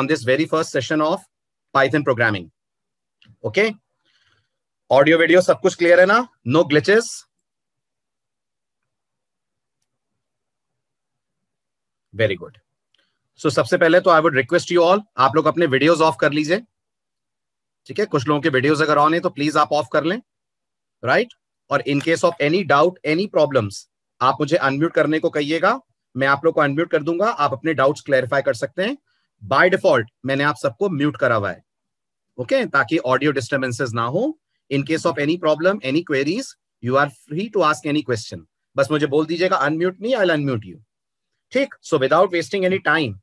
on this very first session of Python programming. Okay. Audio, video, sab kuch clear hai na? No glitches. very good so sabse pehle to i would request you all aap log apne videos off kar lijiye ठीक है कुछ लोगों के videos अगर on है तो please आप of कर लें राइट right? और in case of any doubt any problems आप मुझे अनम्यूट करने को कहिएगा मैं आप लोग को अनम्यूट कर दूंगा आप अपने डाउट्स क्लैरिफाई कर सकते हैं बाय डिफॉल्ट मैंने आप सबको म्यूट करा हुआ है ओके okay? ताकि ऑडियो डिस्टर्बेंसेज ना हो in case of any problem any queries you are free to ask any question बस मुझे बोल दीजिएगा अनम्यूट नहीं आई अनम्यूट यू ठीक so without wasting any time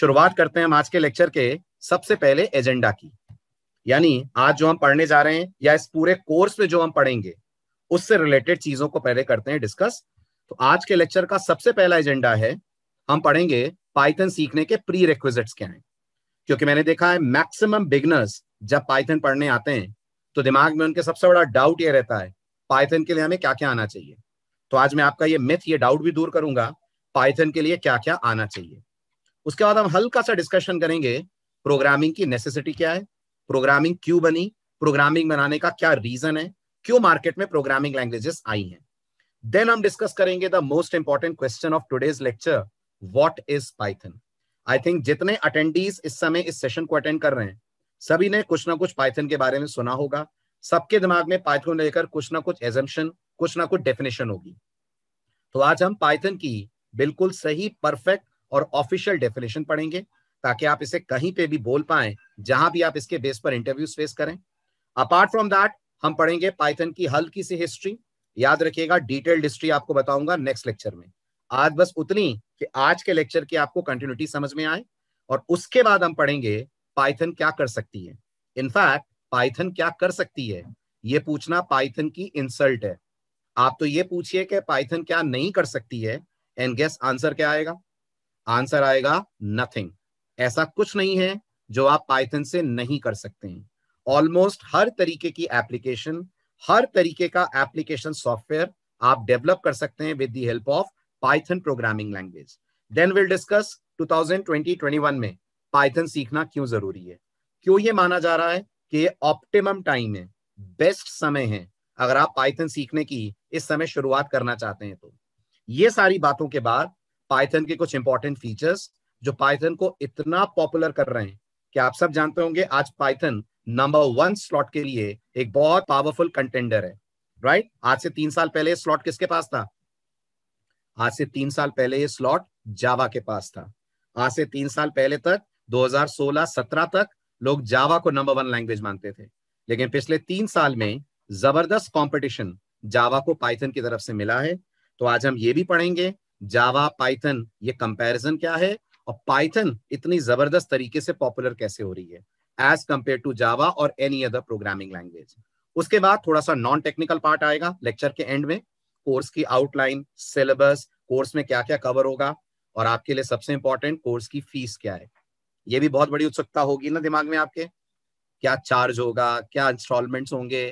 शुरुआत करते हैं हम आज के लेक्चर के सबसे पहले एजेंडा की यानी आज जो हम पढ़ने जा रहे हैं या इस पूरे कोर्स में जो हम पढ़ेंगे उससे रिलेटेड चीजों को पहले करते हैं डिस्कस तो आज के लेक्चर का सबसे पहला एजेंडा है हम पढ़ेंगे पाइथन सीखने के प्री रिक्विजिट्स क्या हैं क्योंकि मैंने देखा है मैक्सिमम बिगनर्स जब पाइथन पढ़ने आते हैं तो दिमाग में उनके सबसे बड़ा डाउट ये रहता है पाइथन के लिए हमें क्या क्या आना चाहिए तो आज मैं आपका ये मिथ ये डाउट भी दूर करूंगा पाइथन के लिए क्या क्या आना चाहिए उसके बाद हम हल्का सा डिस्कशन करेंगे प्रोग्रामिंग की नेसेसिटी क्या है प्रोग्रामिंग क्यों बनी प्रोग्रामिंग बनाने का क्या रीजन है क्यों मार्केट में प्रोग्रामिंग लैंग्वेजेस आई हैं देन हम डिस्कस करेंगे the most important question of today's lecture what is Python I think जितने अटेंडीज इस समय इस सेशन को अटेंड कर रहे हैं सभी ने कुछ ना कुछ पाइथन के बारे में सुना होगा सबके दिमाग में पाइथन लेकर कुछ ना कुछ एजम्पन कुछ ना कुछ डेफिनेशन होगी तो आज हम पाइथन की बिल्कुल सही परफेक्ट और ऑफिशियल डेफिनेशन पढ़ेंगे ताकि आप इसे कहीं पे भी बोल पाए जहां भी आप इसके बेस पर इंटरव्यूज फेस करें अपार्ट फ्रॉम दैट हम पढ़ेंगे पाइथन की हल्की सी हिस्ट्री याद रखिएगा डिटेल्ड हिस्ट्री आपको बताऊंगा नेक्स्ट लेक्चर में आज बस उतनी कि आज के लेक्चर की आपको कंटिन्यूटी समझ में आए और उसके बाद हम पढ़ेंगे पाइथन क्या कर सकती है इनफैक्ट पाइथन क्या कर सकती है ये पूछना पाइथन की इंसल्ट है आप तो ये पूछिए कि पाइथन क्या नहीं कर सकती है एंड गेस आंसर क्या आएगा आंसर आएगा नथिंग ऐसा कुछ नहीं है जो आप पाइथन से नहीं कर सकते हैं ऑलमोस्ट हर तरीके की एप्लीकेशन हर तरीके का एप्लीकेशन सॉफ्टवेयर आप डेवलप कर सकते हैं with the help of Python programming language then will discuss 2020-21 में पाइथन सीखना क्यों जरूरी है क्यों ये माना जा रहा है कि ऑप्टिमम टाइम है बेस्ट समय है अगर आप पाइथन सीखने की इस समय शुरुआत करना चाहते हैं तो ये सारी बातों के बाद पाइथन के कुछ इंपॉर्टेंट फीचर्स जो पाइथन को इतना पॉपुलर कर रहे हैं कि आप सब जानते होंगे आज पाइथन नंबर वन स्लॉट के लिए एक बहुत पावरफुल कंटेंडर है राइट right? आज से तीन साल पहले स्लॉट किसके पास था आज से तीन साल पहले ये स्लॉट जावा के पास था आज से तीन साल पहले तक 2016-17 तक लोग जावा को नंबर वन लैंग्वेज मानते थे लेकिन पिछले तीन साल में जबरदस्त कंपटीशन जावा को पाइथन की तरफ से मिला है तो आज हम ये भी पढ़ेंगे जावा पाइथन ये कंपैरिजन क्या है और पाइथन इतनी जबरदस्त तरीके से पॉपुलर कैसे हो रही है एज कंपेयर टू जावा और एनी अदर प्रोग्रामिंग लैंग्वेज उसके बाद थोड़ा सा नॉन टेक्निकल पार्ट आएगा लेक्चर के एंड में कोर्स की आउटलाइन सिलेबस कोर्स में क्या क्या कवर होगा और आपके लिए सबसे इंपॉर्टेंट कोर्स की फीस क्या है ये भी बहुत बड़ी उत्सुकता होगी ना दिमाग में आपके क्या चार्ज होगा क्या इंस्टॉलमेंट्स होंगे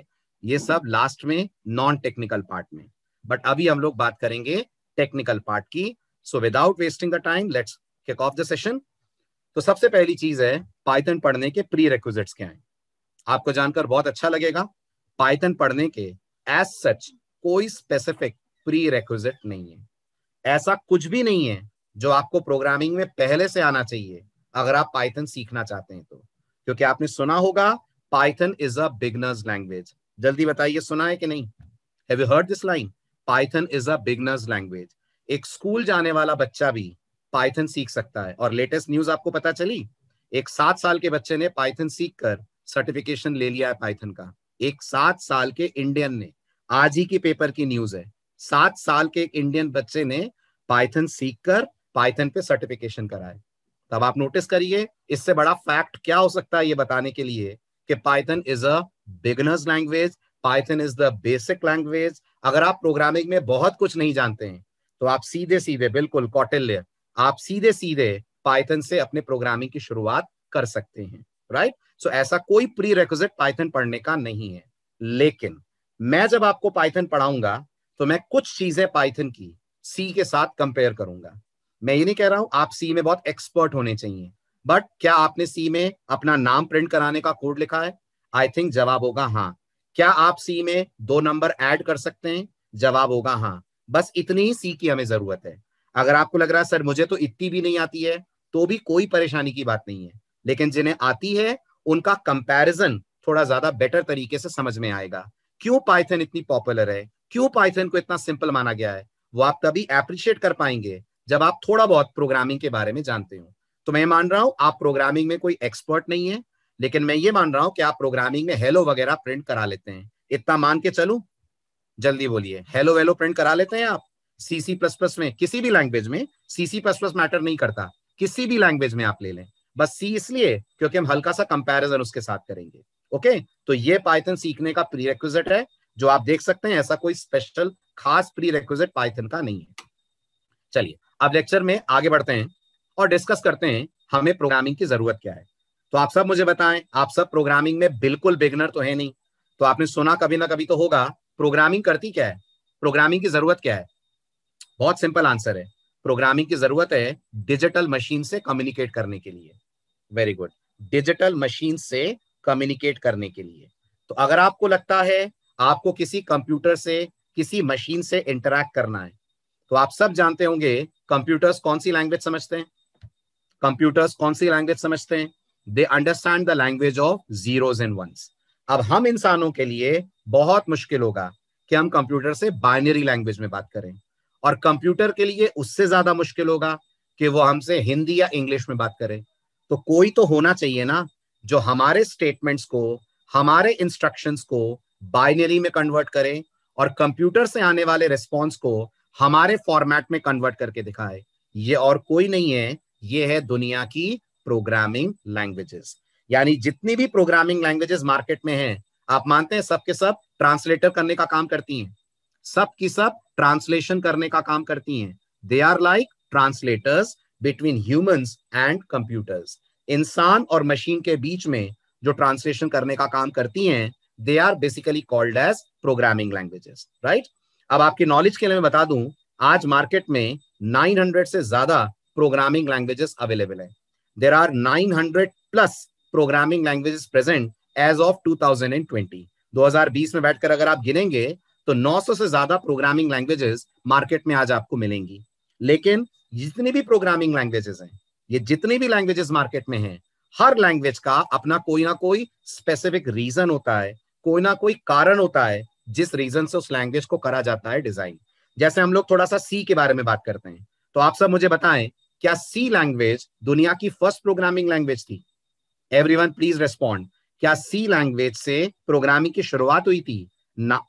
ये सब लास्ट में नॉन टेक्निकल पार्ट में बट अभी हम लोग बात करेंगे टेक्निकल पार्ट की so without wasting the time let's kick off the session तो सबसे पहली चीज है पाइथन पढ़ने के प्री रिक्विजिट्स क्या है आपको जानकर बहुत अच्छा लगेगा पाइथन पढ़ने के एज सच कोई स्पेसिफिक प्री रेक्विजिट नहीं है ऐसा कुछ भी नहीं है जो आपको प्रोग्रामिंग में पहले से आना चाहिए अगर आप पाइथन सीखना चाहते हैं तो क्योंकि आपने सुना होगा Python is a beginner's language जल्दी बताइए सुना है कि नहीं have you heard this line Python is a beginner's language एक स्कूल जाने वाला बच्चा भी पाइथन सीख सकता है और लेटेस्ट न्यूज आपको पता चली एक सात साल के बच्चे ने पाइथन सीख कर सर्टिफिकेशन ले लिया है पाइथन का एक सात साल के इंडियन ने आज ही के पेपर की न्यूज है सात साल के एक इंडियन बच्चे ने पाइथन सीखकर पाइथन पे सर्टिफिकेशन कराए तब आप नोटिस करिए इससे बड़ा फैक्ट क्या हो सकता है ये बताने के लिए कि Python is a beginner's language Python is the basic language अगर आप प्रोग्रामिंग में बहुत कुछ नहीं जानते हैं तो आप सीधे सीधे बिल्कुल कौटिल्य आप सीधे सीधे पाइथन से अपने प्रोग्रामिंग की शुरुआत कर सकते हैं राइट right? सो so, ऐसा कोई प्री रेक्विजिट पाइथन पढ़ने का नहीं है लेकिन मैं जब आपको पाइथन पढ़ाऊंगा तो मैं कुछ चीजें पाइथन की सी के साथ कंपेयर करूंगा मैं ये नहीं कह रहा हूं आप सी में बहुत एक्सपर्ट होने चाहिए बट क्या आपने सी में अपना नाम प्रिंट कराने का कोड लिखा है आई थिंक जवाब होगा हाँ क्या आप सी में दो नंबर ऐड कर सकते हैं जवाब होगा हाँ बस इतनी ही सी की हमें जरूरत है अगर आपको लग रहा है सर मुझे तो इतनी भी नहीं आती है तो भी कोई परेशानी की बात नहीं है लेकिन जिन्हें आती है उनका कंपैरिजन थोड़ा ज्यादा बेटर तरीके से समझ में आएगा क्यों पाइथन इतनी पॉपुलर है क्यों पाइथन को इतना सिंपल माना गया है वो आप तभी एप्रिशिएट कर पाएंगे जब आप थोड़ा बहुत प्रोग्रामिंग के बारे में जानते हो तो मैं मान रहा हूं आप प्रोग्रामिंग में कोई एक्सपर्ट नहीं है लेकिन मैं ये मान रहा हूं कि आप प्रोग्रामिंग में हेलो वगैरह प्रिंट करा लेते हैं इतना मान के चलू जल्दी बोलिए हेलो वेलो प्रिंट करा लेते हैं आप सीसी प्लस प्लस में किसी भी लैंग्वेज में सीसी प्लस प्लस मैटर नहीं करता किसी भी लैंग्वेज में आप ले लें बस सी इसलिए क्योंकि हम हल्का सा कंपैरिजन उसके साथ करेंगे ओके तो ये पाइथन सीखने का प्री है जो आप देख सकते हैं ऐसा कोई स्पेशल खास प्री पाइथन का नहीं है चलिए अब लेक्चर में आगे बढ़ते हैं और डिस्कस करते हैं हमें प्रोग्रामिंग की जरूरत क्या है तो आप सब मुझे बताएं आप सब प्रोग्रामिंग में बिल्कुल बिगनर तो है नहीं तो आपने सुना कभी ना कभी तो होगा प्रोग्रामिंग करती क्या है प्रोग्रामिंग की जरूरत क्या है बहुत सिंपल आंसर है प्रोग्रामिंग की जरूरत है डिजिटल मशीन से कम्युनिकेट करने के लिए वेरी गुड डिजिटल मशीन से कम्युनिकेट करने के लिए तो अगर आपको लगता है आपको किसी कंप्यूटर से किसी मशीन से इंटरेक्ट करना है तो आप सब जानते होंगे कंप्यूटर्स कौन सी लैंग्वेज समझते हैं कंप्यूटर्स कौन सी लैंग्वेज समझते हैं they understand the language of zeros and ones अब हम इंसानों के लिए बहुत मुश्किल होगा कि हम कंप्यूटर से बाइनरी लैंग्वेज में बात करें और कंप्यूटर के लिए उससे ज्यादा मुश्किल होगा कि वो हमसे हिंदी या इंग्लिश में बात करें तो कोई तो होना चाहिए ना जो हमारे स्टेटमेंट्स को हमारे इंस्ट्रक्शंस को बाइनरी में कन्वर्ट करे और कंप्यूटर से आने वाले रिस्पॉन्स को हमारे फॉर्मेट में कन्वर्ट करके दिखाए ये और कोई नहीं है ये है दुनिया की प्रोग्रामिंग लैंग्वेजेस यानी जितनी भी प्रोग्रामिंग लैंग्वेजेस मार्केट में हैं आप मानते हैं सबके सब ट्रांसलेटर करने का काम करती हैं सब की सब ट्रांसलेशन करने का काम करती हैं they are like translators between humans and computers इंसान और मशीन के बीच में जो ट्रांसलेशन करने का काम करती हैं they are basically called as programming languages right अब आपकी नॉलेज के लिए मैं बता दूं आज मार्केट में 900 से ज्यादा प्रोग्रामिंग लैंग्वेजेस अवेलेबल है there are 900 plus programming languages present as of 2020 2020 में बैठकर अगर आप गिनेंगे तो 900 से ज्यादा प्रोग्रामिंग लैंग्वेजेस मार्केट में आज आपको मिलेंगी लेकिन जितनी भी प्रोग्रामिंग लैंग्वेजेस हैं ये जितनी भी लैंग्वेजेस मार्केट में हैं हर लैंग्वेज का अपना कोई ना कोई स्पेसिफिक रीजन होता है कोई ना कोई कारण होता है जिस रीजन से उस लैंग्वेज को करा जाता है डिजाइन जैसे हम लोग थोड़ा सा सी के बारे में बात करते हैं तो आप सब मुझे बताएं क्या सी लैंग्वेज दुनिया की फर्स्ट प्रोग्रामिंग लैंग्वेज थी एवरी प्लीज रेस्पॉन्ड क्या सी लैंग्वेज से प्रोग्रामिंग की शुरुआत हुई थी ना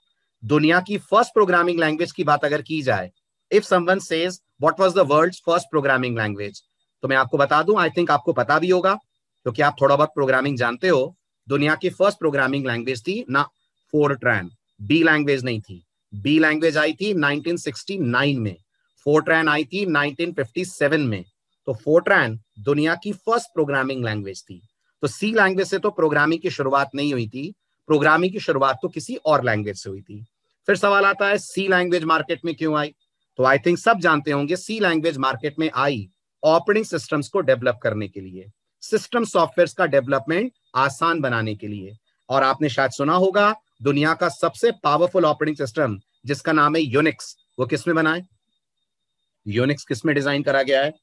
दुनिया की फर्स्ट प्रोग्रामिंग लैंग्वेज की बात अगर की जाए if someone says what was the world's first programming language तो मैं आपको बता दूं आई थिंक आपको पता भी होगा क्योंकि आप थोड़ा बहुत प्रोग्रामिंग जानते हो दुनिया की फर्स्ट प्रोग्रामिंग लैंग्वेज थी ना फोर ट्रैन बी लैंग्वेज नहीं थी बी लैंग्वेज आई थी 1969 में ट्रैन आई थी 1957 में तो ट्रैन दुनिया की फर्स्ट प्रोग्रामिंग लैंग्वेज थी तो सी लैंग्वेज से तो प्रोग्रामिंग की शुरुआत नहीं हुई थी प्रोग्रामिंग की शुरुआत तो किसी और लैंग्वेज से हुई थी फिर सवाल आता है सी लैंग्वेज मार्केट में क्यों आई तो आई थिंक सब जानते होंगे सी लैंग्वेज मार्केट में आई ऑपरेटिंग सिस्टम्स को डेवलप करने के लिए सिस्टम सॉफ्टवेयर का डेवलपमेंट आसान बनाने के लिए और आपने शायद सुना होगा दुनिया का सबसे पावरफुल ऑपरेटिंग सिस्टम जिसका नाम है यूनिक्स वो किसमें बनाए यूनिक्स किसमें डिजाइन करा गया है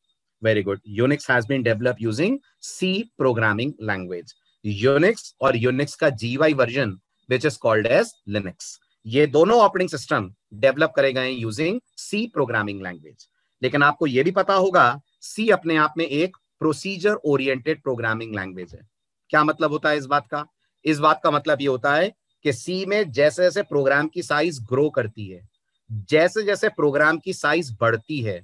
very good Unix has been develop using C programming language Unix और यूनिक्स का जीवाई version which is called as Linux ये दोनों ऑपरेटिंग सिस्टम डेवलप करे गए यूजिंग सी प्रोग्रामिंग लैंग्वेज लेकिन आपको यह भी पता होगा सी अपने आप में एक प्रोसीजर ओरिएंटेड प्रोग्रामिंग लैंग्वेज है क्या मतलब होता है इस बात का इस बात का मतलब ये होता है कि सी में जैसे जैसे प्रोग्राम की साइज ग्रो करती है जैसे जैसे प्रोग्राम की साइज बढ़ती है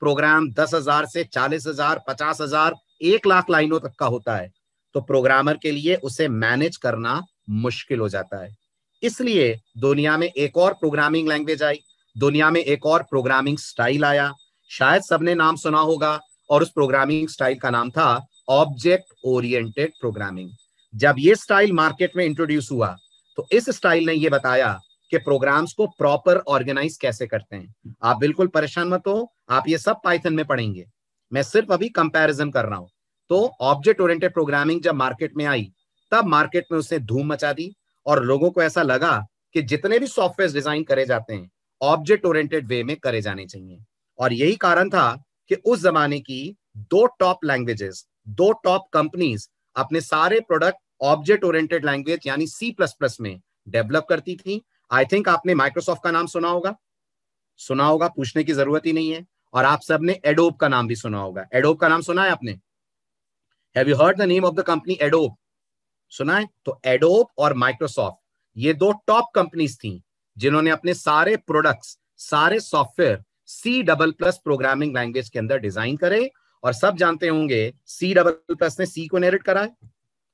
प्रोग्राम दस हजार से चालीस हजार पचास हजार एक लाख लाइनों तक का होता है तो प्रोग्रामर के लिए उसे मैनेज करना मुश्किल हो जाता है इसलिए दुनिया में एक और प्रोग्रामिंग लैंग्वेज आई दुनिया में एक और प्रोग्रामिंग स्टाइल आया शायद सबने नाम सुना होगा और उस प्रोग्रामिंग स्टाइल का नाम था ऑब्जेक्ट ओरिएंटेड प्रोग्रामिंग जब ये स्टाइल मार्केट में इंट्रोड्यूस हुआ तो इस स्टाइल ने ये बताया कि प्रोग्राम्स को प्रॉपर ऑर्गेनाइज कैसे करते हैं आप बिल्कुल परेशान मत हो आप ये सब पाइथन में पढ़ेंगे मैं सिर्फ अभी कंपैरिजन कर रहा हूं तो ऑब्जेक्ट ओरिएंटेड प्रोग्रामिंग जब मार्केट में आई तब मार्केट में उसने धूम मचा दी और लोगों को ऐसा लगा कि जितने भी सॉफ्टवेयर डिजाइन करे जाते हैं ऑब्जेक्ट ओरिएंटेड वे में करे जाने चाहिए और यही कारण था कि उस जमाने की दो टॉप लैंग्वेजेस दो टॉप कंपनीज अपने सारे प्रोडक्ट ऑब्जेक्ट ओरिएंटेड लैंग्वेज यानी सी प्लस प्लस में डेवलप करती थी आई थिंक आपने माइक्रोसॉफ्ट का नाम सुना होगा सुना होगा पूछने की जरूरत ही नहीं है और आप सब ने एडोब का नाम भी सुना होगा एडोब का नाम सुना है आपने have you heard the name of the company Adobe सुना है तो एडोब और माइक्रोसॉफ्ट ये दो टॉप कंपनीज थी जिन्होंने अपने सारे प्रोडक्ट्स सारे software C double plus programming language के अंदर डिजाइन करे और सब जानते होंगे सी डबल प्लस ने सी को इनहेरिट करा है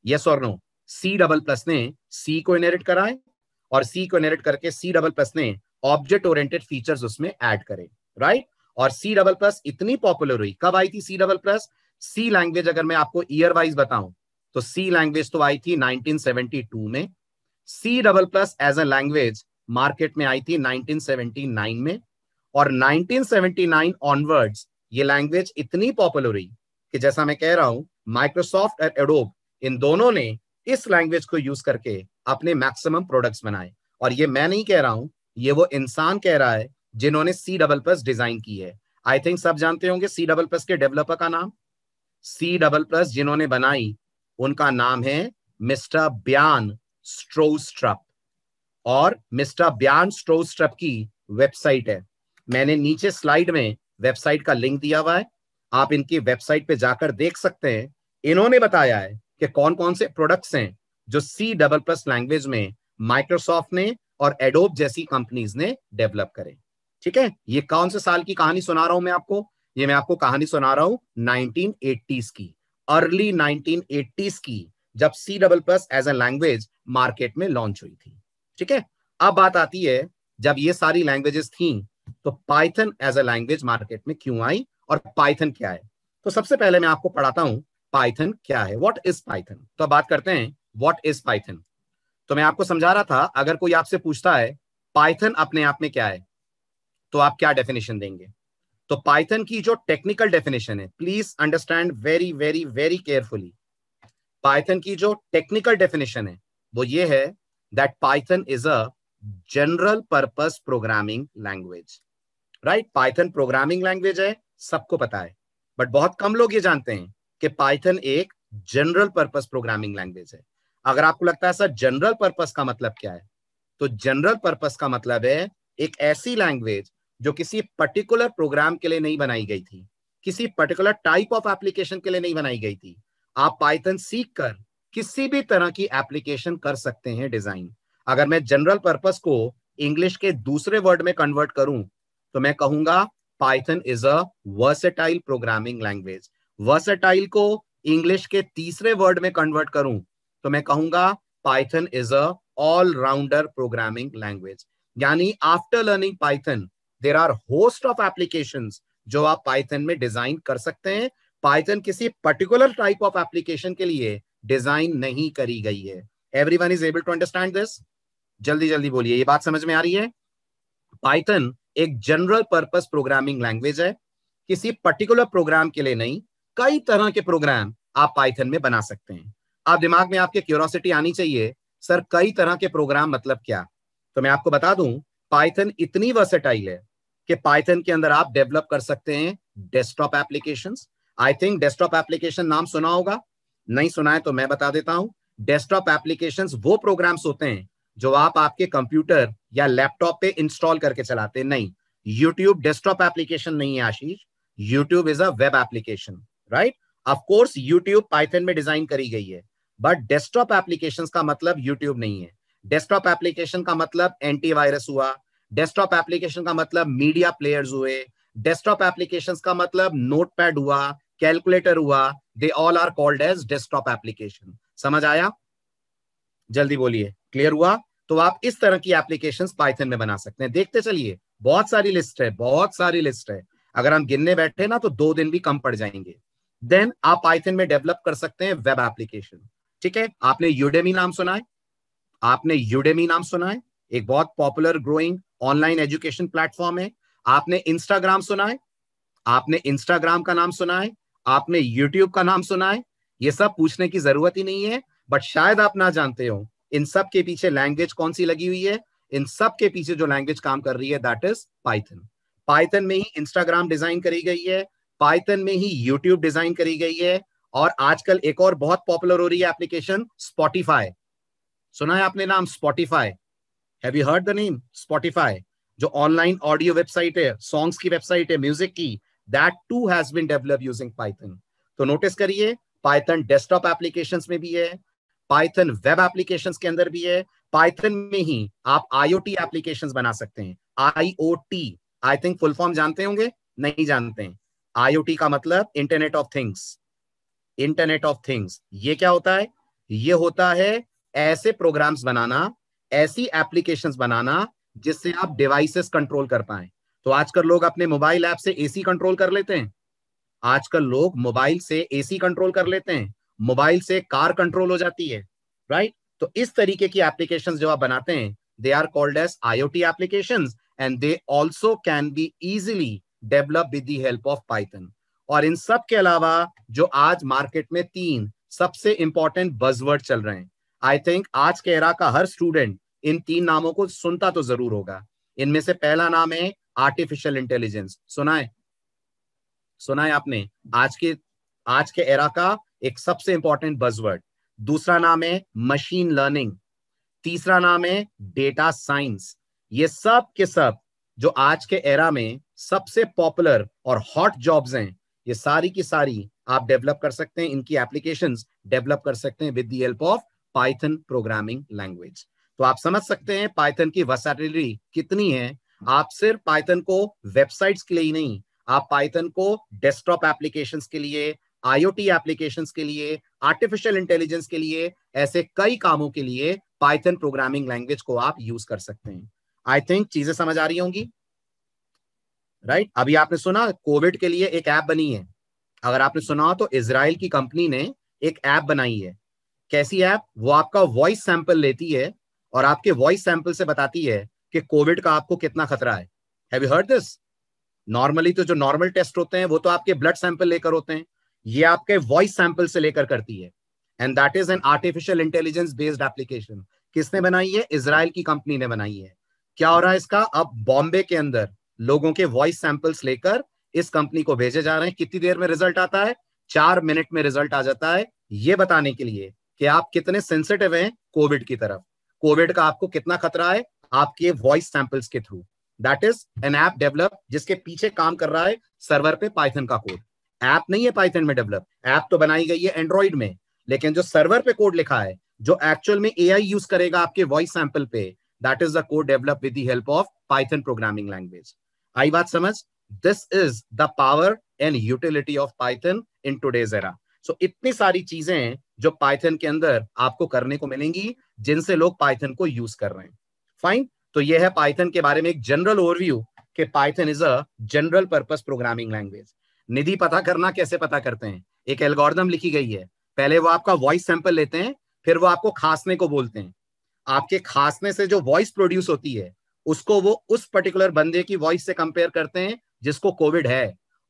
यस और नो सी डबल प्लस ने सी को इनहेरिट करा है और सी को इनहेरिट करके सी डबल प्लस ने ऑब्जेक्ट ओरिएंटेड फीचर्स उसमें ऐड करे राइट और सी डबल प्लस इतनी पॉपुलर हुई कब आई थी C double plus C language अगर मैं आपको ईयर वाइज बताऊं तो सी लैंग्वेज तो आई थी 1972 में C double plus as a language market में आई थी 1979 में और 1979 ऑनवर्ड्स ये लैंग्वेज इतनी पॉपुलर हुई कि जैसा मैं कह रहा हूं माइक्रोसॉफ्ट और एडोब इन दोनों ने इस लैंग्वेज को यूज करके अपने मैक्सिमम प्रोडक्ट्स बनाए और ये मैं नहीं कह रहा हूं ये वो इंसान कह रहा है जिन्होंने सी डबल प्लस डिजाइन की है आई थिंक सब जानते होंगे सी डबल प्लस के डेवलपर का नाम सी डबल प्लस जिन्होंने बनाई उनका नाम है मिस्टर ब्यान स्ट्रोस्ट्रप और मिस्टर ब्यान स्ट्रोस्ट्रप की वेबसाइट है मैंने नीचे स्लाइड में वेबसाइट का लिंक दिया हुआ है आप इनकी वेबसाइट पे जाकर देख सकते हैं इन्होंने बताया है कि कौन कौन से प्रोडक्ट्स हैं जो सी डबल प्लस लैंग्वेज में माइक्रोसॉफ्ट ने और एडोब जैसी कंपनीज ने डेवलप करे ठीक है ये कौन से साल की कहानी सुना रहा हूं मैं आपको ये मैं आपको कहानी सुना रहा हूं नाइनटीन की अर्ली नाइनटीन की जब C double plus as a language market में लॉन्च हुई थी ठीक है अब बात आती है जब ये सारी लैंग्वेजेस थी तो Python as a language market में क्यों आई और पाइथन क्या है तो सबसे पहले मैं आपको पढ़ाता हूं पाइथन क्या है वॉट इज पाइथन तो बात करते हैं वॉट इज पाइथन तो मैं आपको समझा रहा था अगर कोई आपसे पूछता है पाइथन अपने आप में क्या है तो आप क्या डेफिनेशन देंगे तो पाइथन की जो टेक्निकल डेफिनेशन है please understand very very very carefully Python की जो टेक्निकल डेफिनेशन है वो ये है that Python is a general purpose programming language right Python programming language है सबको पता है बट बहुत कम लोग ये जानते हैं कि पाइथन एक जनरल पर्पस प्रोग्रामिंग लैंग्वेज है अगर आपको लगता है सर जनरल पर्पस का मतलब क्या है तो जनरल पर्पस का मतलब है एक ऐसी लैंग्वेज जो किसी पर्टिकुलर प्रोग्राम के लिए नहीं बनाई गई थी किसी पर्टिकुलर टाइप ऑफ एप्लीकेशन के लिए नहीं बनाई गई थी आप पाइथन सीख कर किसी भी तरह की एप्लीकेशन कर सकते हैं डिजाइन अगर मैं जनरल पर्पस को इंग्लिश के दूसरे वर्ड में कन्वर्ट करूं तो मैं कहूंगा Python is a versatile programming language versatile को इंग्लिश के तीसरे वर्ड में कन्वर्ट करूं तो मैं कहूंगा Python is a rounder programming language यानी after learning Python there are host of application जो आप पाइथन में डिजाइन कर सकते हैं पाइथन किसी पर्टिकुलर टाइप ऑफ एप्लीकेशन के लिए डिजाइन नहीं करी गई है every everyone is able to understand this जल्दी जल्दी बोलिए ये बात समझ में आ रही है पाइथन एक जनरल पर्पस प्रोग्रामिंग लैंग्वेज है किसी पर्टिकुलर प्रोग्राम के लिए नहीं कई तरह के प्रोग्राम आप पाइथन में बना सकते हैं आप दिमाग में आपके क्यूरोसिटी आनी चाहिए सर कई तरह के प्रोग्राम मतलब क्या तो मैं आपको बता दूं पाइथन इतनी वर्सेटाइल है कि पाइथन के अंदर आप डेवलप कर सकते हैं desktop application I think desktop application नाम सुना होगा नहीं सुना है तो मैं बता देता हूं डेस्कटॉप एप्लीकेशन वो प्रोग्राम्स होते हैं जो आप आपके कंप्यूटर या लैपटॉप पे इंस्टॉल करके चलाते नहीं यूट्यूब डेस्कटॉप एप्लीकेशन नहीं है Ashish YouTube is a web application right of course YouTube Python में डिजाइन करी गई है बट डेस्कटॉप एप्लीकेशन का मतलब यूट्यूब नहीं है डेस्कटॉप एप्लीकेशन का मतलब एंटीवायरस हुआ डेस्कटॉप एप्लीकेशन का मतलब मीडिया प्लेयर्स हुए डेस्कटॉप एप्लीकेशन का मतलब नोटपैड हुआ कैलकुलेटर हुआ they all are called as desktop application समझ आया जल्दी बोलिए क्लियर हुआ तो आप इस तरह की एप्लीकेशन पाइथन में बना सकते हैं देखते चलिए बहुत सारी लिस्ट है बहुत सारी लिस्ट है अगर हम गिनने बैठे ना तो दो दिन भी कम पड़ जाएंगे देन आप पाइथन में डेवलप कर सकते हैं वेब एप्लीकेशन ठीक है आपने यूडेमी नाम सुना है आपने यूडेमी नाम सुना है एक बहुत popular growing online education platform है आपने इंस्टाग्राम सुना है आपने इंस्टाग्राम का नाम सुना है आपने यूट्यूब का नाम सुना है ये सब पूछने की जरूरत ही नहीं है बट शायद आप ना जानते हो इन सब के पीछे लैंग्वेज कौन सी लगी हुई है इन सब के पीछे जो लैंग्वेज काम कर रही है दैट इज पाइथन पाइथन में ही इंस्टाग्राम डिजाइन करी गई है पाइथन में ही यूट्यूब डिजाइन करी गई है और आजकल एक और बहुत पॉपुलर हो रही है एप्लीकेशन स्पॉटिफाई सुना है आपने नाम Spotify have you heard the name Spotify जो ऑनलाइन ऑडियो वेबसाइट है सॉन्ग्स की वेबसाइट है म्यूजिक की that too has been develop using Python तो नोटिस करिए पाइथन डेस्कटॉप एप्लीकेशंस में भी है पाइथन वेब एप्लीकेशंस के अंदर भी है पाइथन में ही आप आईओटी एप्लीकेशंस बना सकते हैं IoT I think full form जानते होंगे नहीं जानते हैं आईओटी का मतलब internet of things internet of things ये क्या होता है ये होता है ऐसे प्रोग्राम्स बनाना ऐसी एप्लीकेशंस बनाना जिससे आप डिवाइसेस कंट्रोल कर पाए तो आजकल लोग अपने मोबाइल ऐप से एसी कंट्रोल कर लेते हैं आजकल लोग मोबाइल से एसी कंट्रोल कर लेते हैं मोबाइल से कार कंट्रोल हो जाती है राइट right? तो इस तरीके की एप्लीकेशन जो आप बनाते हैं they are called as IoT application and they also can be easily develop with the help of Python और इन सब के अलावा जो आज मार्केट में तीन सबसे इंपॉर्टेंट बजवर्ड चल रहे हैं आई थिंक आज के एरा का हर स्टूडेंट इन तीन नामों को सुनता तो जरूर होगा इनमें से पहला नाम है आर्टिफिशियल इंटेलिजेंस सुना है सुना है आपने आज के आज के एरा का एक सबसे इंपॉर्टेंट बजवर्ड दूसरा नाम है मशीन लर्निंग तीसरा नाम है डेटा साइंस ये सब के सब जो आज के एरा में सबसे पॉपुलर और हॉट जॉब्स हैं ये सारी की सारी आप डेवलप कर सकते हैं इनकी एप्लीकेशन डेवलप कर सकते हैं with help of Python programming language तो आप समझ सकते हैं पाइथन की वसाटिलिटी कितनी है आप सिर्फ पाइथन को वेबसाइट्स के लिए ही नहीं आप पाइथन को डेस्कटॉप एप्लीकेशंस के लिए आईओटी एप्लीकेशन के लिए आर्टिफिशियल इंटेलिजेंस के लिए ऐसे कई कामों के लिए पाइथन प्रोग्रामिंग लैंग्वेज को आप यूज कर सकते हैं आई थिंक चीजें समझ आ रही होंगी राइट right? अभी आपने सुना कोविड के लिए एक ऐप बनी है अगर आपने सुना हो तो इसराइल की कंपनी ने एक ऐप बनाई है कैसी ऐप वो आपका वॉइस सैंपल लेती है और आपके वॉइस सैंपल से बताती है कि कोविड का आपको कितना खतरा है have you heard this normally तो जो नॉर्मल टेस्ट होते हैं वो तो आपके ब्लड सैंपल लेकर होते हैं ये आपके वॉइस सैंपल से लेकर करती है and that is an artificial intelligence based application किसने बनाई है इसराइल की कंपनी ने बनाई है क्या हो रहा है इसका अब बॉम्बे के अंदर लोगों के वॉइस सैंपल्स लेकर इस कंपनी को भेजे जा रहे हैं कितनी देर में रिजल्ट आता है चार मिनट में रिजल्ट आ जाता है ये बताने के लिए कि आप कितने सेंसिटिव हैं कोविड की तरफ कोविड का आपको कितना खतरा है आपके वॉइस सैंपल्स के through that is an app develop जिसके पीछे काम कर रहा है सर्वर पे पाइथन का कोड ऐप नहीं है पाइथन में डेवलप ऐप तो बनाई गई है एंड्रॉइड में लेकिन जो सर्वर पे कोड लिखा है जो एक्चुअल में एआई यूज करेगा आपके वॉइस सैंपल पे that is the code develop with the help of Python programming language आई बात समझ this is the power and utility of Python in today's era so इतनी सारी चीजें जो पाइथन के अंदर आपको करने को मिलेंगी जिनसे लोग पाइथन को यूज कर रहे हैं फाइन तो यह है पाइथन के बारे में एक जनरल ओवरव्यू कि Python is a general purpose programming language Nidhi पता करना कैसे पता करते हैं एक एल्गोरिदम लिखी गई है पहले वो आपका वॉइस सैंपल लेते हैं फिर वो आपको खांसने को बोलते हैं आपके खांसने से जो वॉइस प्रोड्यूस होती है उसको वो उस पर्टिकुलर बंदे की वॉइस से कंपेयर करते हैं जिसको कोविड है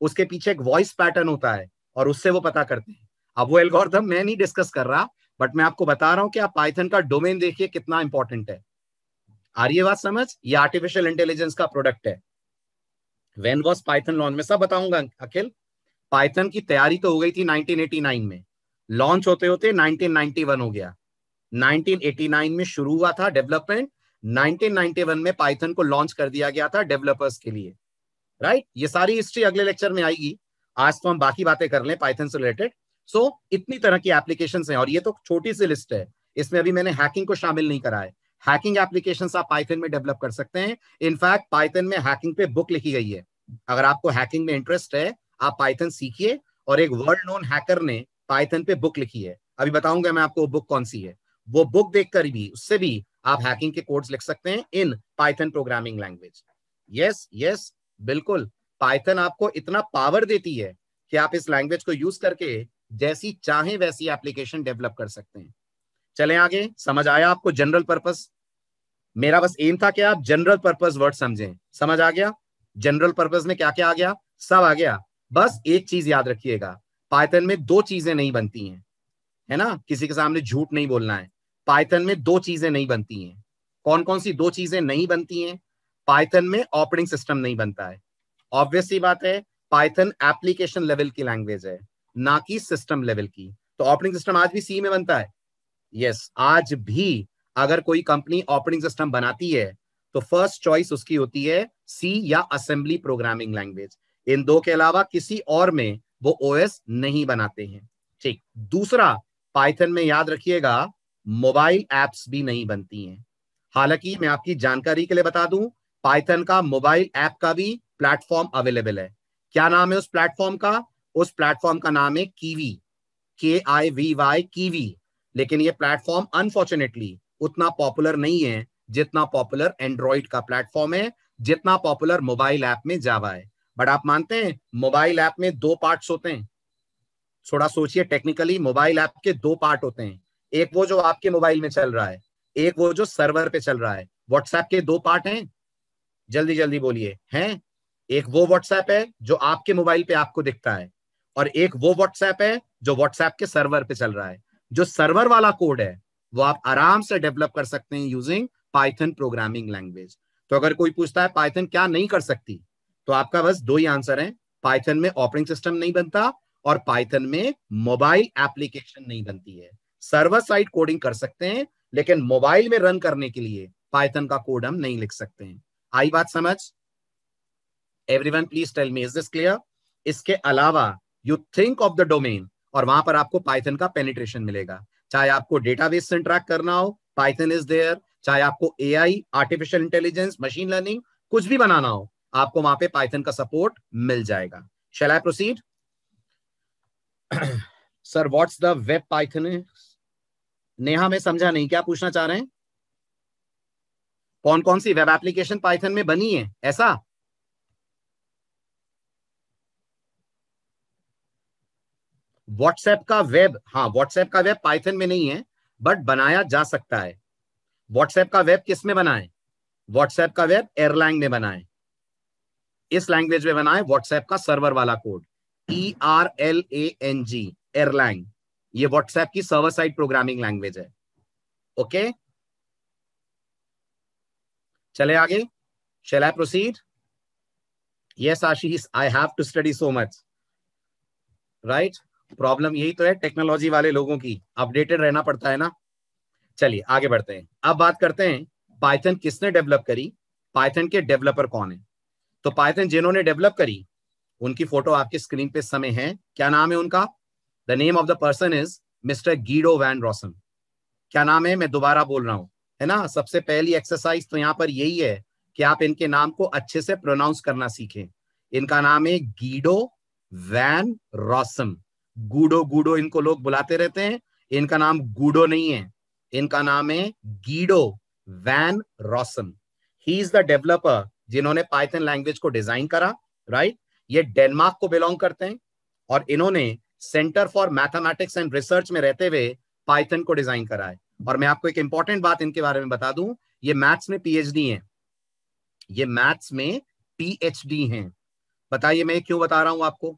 उसके पीछे एक वॉइस पैटर्न होता है और उससे वो पता करते हैं अब वो एल्गोरिथम मैं नहीं डिस्कस कर रहा बट मैं आपको बता रहा हूं कि आप पाइथन का डोमेन देखिए कितना इंपॉर्टेंट है आ रही है बात समझ ये आर्टिफिशियल इंटेलिजेंस का प्रोडक्ट है वेन वॉज पाइथन लॉन्च में सब बताऊंगा अखिल पाइथन की तैयारी तो हो गई थी 1989 में लॉन्च होते होते 1991 हो गया 1989 में शुरू हुआ था डेवलपमेंट 1991 में पाइथन को लॉन्च कर दिया गया था डेवलपर्स के लिए राइट ये सारी हिस्ट्री अगले लेक्चर में आएगी आज तो हम बाकी बातें कर लें पाइथन से रिलेटेड सो so, इतनी तरह की एप्लीकेशन हैं और ये तो छोटी सी लिस्ट है इसमें अभी मैंने हैकिंग को शामिल नहीं करा है हैकिंग एप्लीकेशन आप पाइथन में डेवलप कर सकते हैं इनफैक्ट पाइथन में हैकिंग पे बुक लिखी गई है अगर आपको हैकिंग में इंटरेस्ट है आप पाइथन सीखिए और एक वर्ल्ड नोन हैकर ने पाइथन पे बुक लिखी है अभी बताऊंगा मैं आपको बुक कौन सी है वो बुक देखकर भी उससे भी आप हैकिंग के कोड्स लिख सकते हैं in Python programming language yes yes बिल्कुल पाइथन आपको इतना पावर देती है कि आप इस लैंग्वेज को यूज करके जैसी चाहे वैसी एप्लीकेशन डेवलप कर सकते हैं चले आगे समझ आया आपको जनरल पर्पज मेरा बस एम था कि आप जनरल पर्पज वर्ड समझें समझ आ गया जनरल पर्पज में क्या क्या आ गया सब आ गया बस एक चीज याद रखिएगा पायथन में दो चीजें नहीं बनती हैं है ना किसी के सामने झूठ नहीं बोलना है पायथन में दो चीजें नहीं बनती हैं कौन कौन सी दो चीजें नहीं बनती हैं पायथन में ऑपरेटिंग सिस्टम नहीं बनता है ऑब्वियसली बात है पाइथन एप्लीकेशन लेवल की लैंग्वेज है ना कि सिस्टम लेवल की तो ऑपरेटिंग सिस्टम आज भी सी में बनता है यस आज भी अगर कोई कंपनी ऑपरेटिंग सिस्टम बनाती है तो फर्स्ट चॉइस उसकी होती है सी या असेंबली प्रोग्रामिंग लैंग्वेज इन दो के अलावा किसी और में वो ओएस नहीं बनाते हैं ठीक दूसरा पाइथन में याद रखिएगा मोबाइल एप्स भी नहीं बनती हैं हालांकि मैं आपकी जानकारी के लिए बता दूं पाइथन का मोबाइल ऐप का भी प्लेटफॉर्म अवेलेबल है क्या नाम है उस प्लेटफॉर्म का उस प्लेटफॉर्म का नाम है कीवी के आई वी वाई कीवी लेकिन ये प्लेटफॉर्म अनफॉर्चुनेटली उतना पॉपुलर नहीं है जितना पॉपुलर एंड्रॉइड का प्लेटफॉर्म है जितना पॉपुलर मोबाइल ऐप में जावा है बट आप मानते हैं मोबाइल ऐप में दो पार्ट्स होते हैं थोड़ा सोचिए टेक्निकली मोबाइल ऐप के दो पार्ट होते हैं एक वो जो आपके मोबाइल में चल रहा है एक वो जो सर्वर पे चल रहा है व्हाट्सएप के दो पार्ट हैं जल्दी जल्दी बोलिए हैं एक वो व्हाट्सएप है जो आपके मोबाइल पे आपको दिखता है और एक वो व्हाट्सएप है जो व्हाट्सएप के सर्वर पे चल रहा है जो सर्वर वाला कोड है वो आप आराम से डेवलप कर सकते हैं यूजिंग पाइथन प्रोग्रामिंग लैंग्वेज तो अगर कोई पूछता है पाइथन क्या नहीं कर सकती तो आपका बस दो ही आंसर है पाइथन में ऑपरेटिंग सिस्टम नहीं बनता और पाइथन में मोबाइल एप्लीकेशन नहीं बनती है सर्वर साइड कोडिंग कर सकते हैं लेकिन मोबाइल में रन करने के लिए पाइथन का कोड हम नहीं लिख सकते हैं आई बात समझ everyone please tell me is this clear इसके अलावा you think of the domain और वहां पर आपको पाइथन का पेनिट्रेशन मिलेगा चाहे आपको डेटाबेस से इंट्रैक्ट करना हो पाइथन इज देयर चाहे आपको आई आर्टिफिशियल इंटेलिजेंस मशीन लर्निंग कुछ भी बनाना हो आपको वहां पे पाइथन का सपोर्ट मिल जाएगा shall I proceed sir what's the web Python Neha मैं समझा नहीं क्या पूछना चाह रहे हैं कौन कौन सी वेब एप्लीकेशन पाइथन में बनी है ऐसा व्हाट्सएप का वेब हाँ व्हाट्सएप का वेब पाइथन में नहीं है बट बनाया जा सकता है व्हाट्सएप का वेब किस में बनाए व्हाट्सएप का वेब एयरलाइन में बनाए इस लैंग्वेज में बनाए व्हाट्सएप का सर्वर वाला code E R L A N G Erlang ये व्हाट्सएप की सर्वर साइड प्रोग्रामिंग लैंग्वेज है ओके चले आगे shall I proceed yes Ashish I have to study so much right problem यही तो है टेक्नोलॉजी वाले लोगों की अपडेटेड रहना पड़ता है ना चलिए आगे बढ़ते हैं अब बात करते हैं पाइथन किसने डेवलप करी पाइथन के डेवलपर कौन है तो पाइथन जिन्होंने डेवलप करी उनकी फोटो आपके स्क्रीन पे समय है क्या नाम है उनका the name of the person is mister Guido van Rossum क्या नाम है मैं दोबारा बोल रहा हूँ है ना सबसे पहली एक्सरसाइज तो यहाँ पर यही है कि आप इनके नाम को अच्छे से प्रोनाउंस करना सीखें इनका नाम है गीडो वैन रोसन गुडो गुडो इनको लोग बुलाते रहते हैं इनका नाम गूडो नहीं है इनका नाम है Guido van Rossum he is the developer जिन्होंने पाइथन लैंग्वेज को डिजाइन करा राइट ये डेनमार्क को बिलोंग करते हैं और इन्होंने centre for mathematics and research में रहते हुए पाइथन को डिजाइन करा है और मैं आपको एक इंपॉर्टेंट बात इनके बारे में बता दूं ये मैथ्स में पीएचडी है ये मैथ्स में पीएचडी हैं बताइए मैं क्यों बता रहा हूं आपको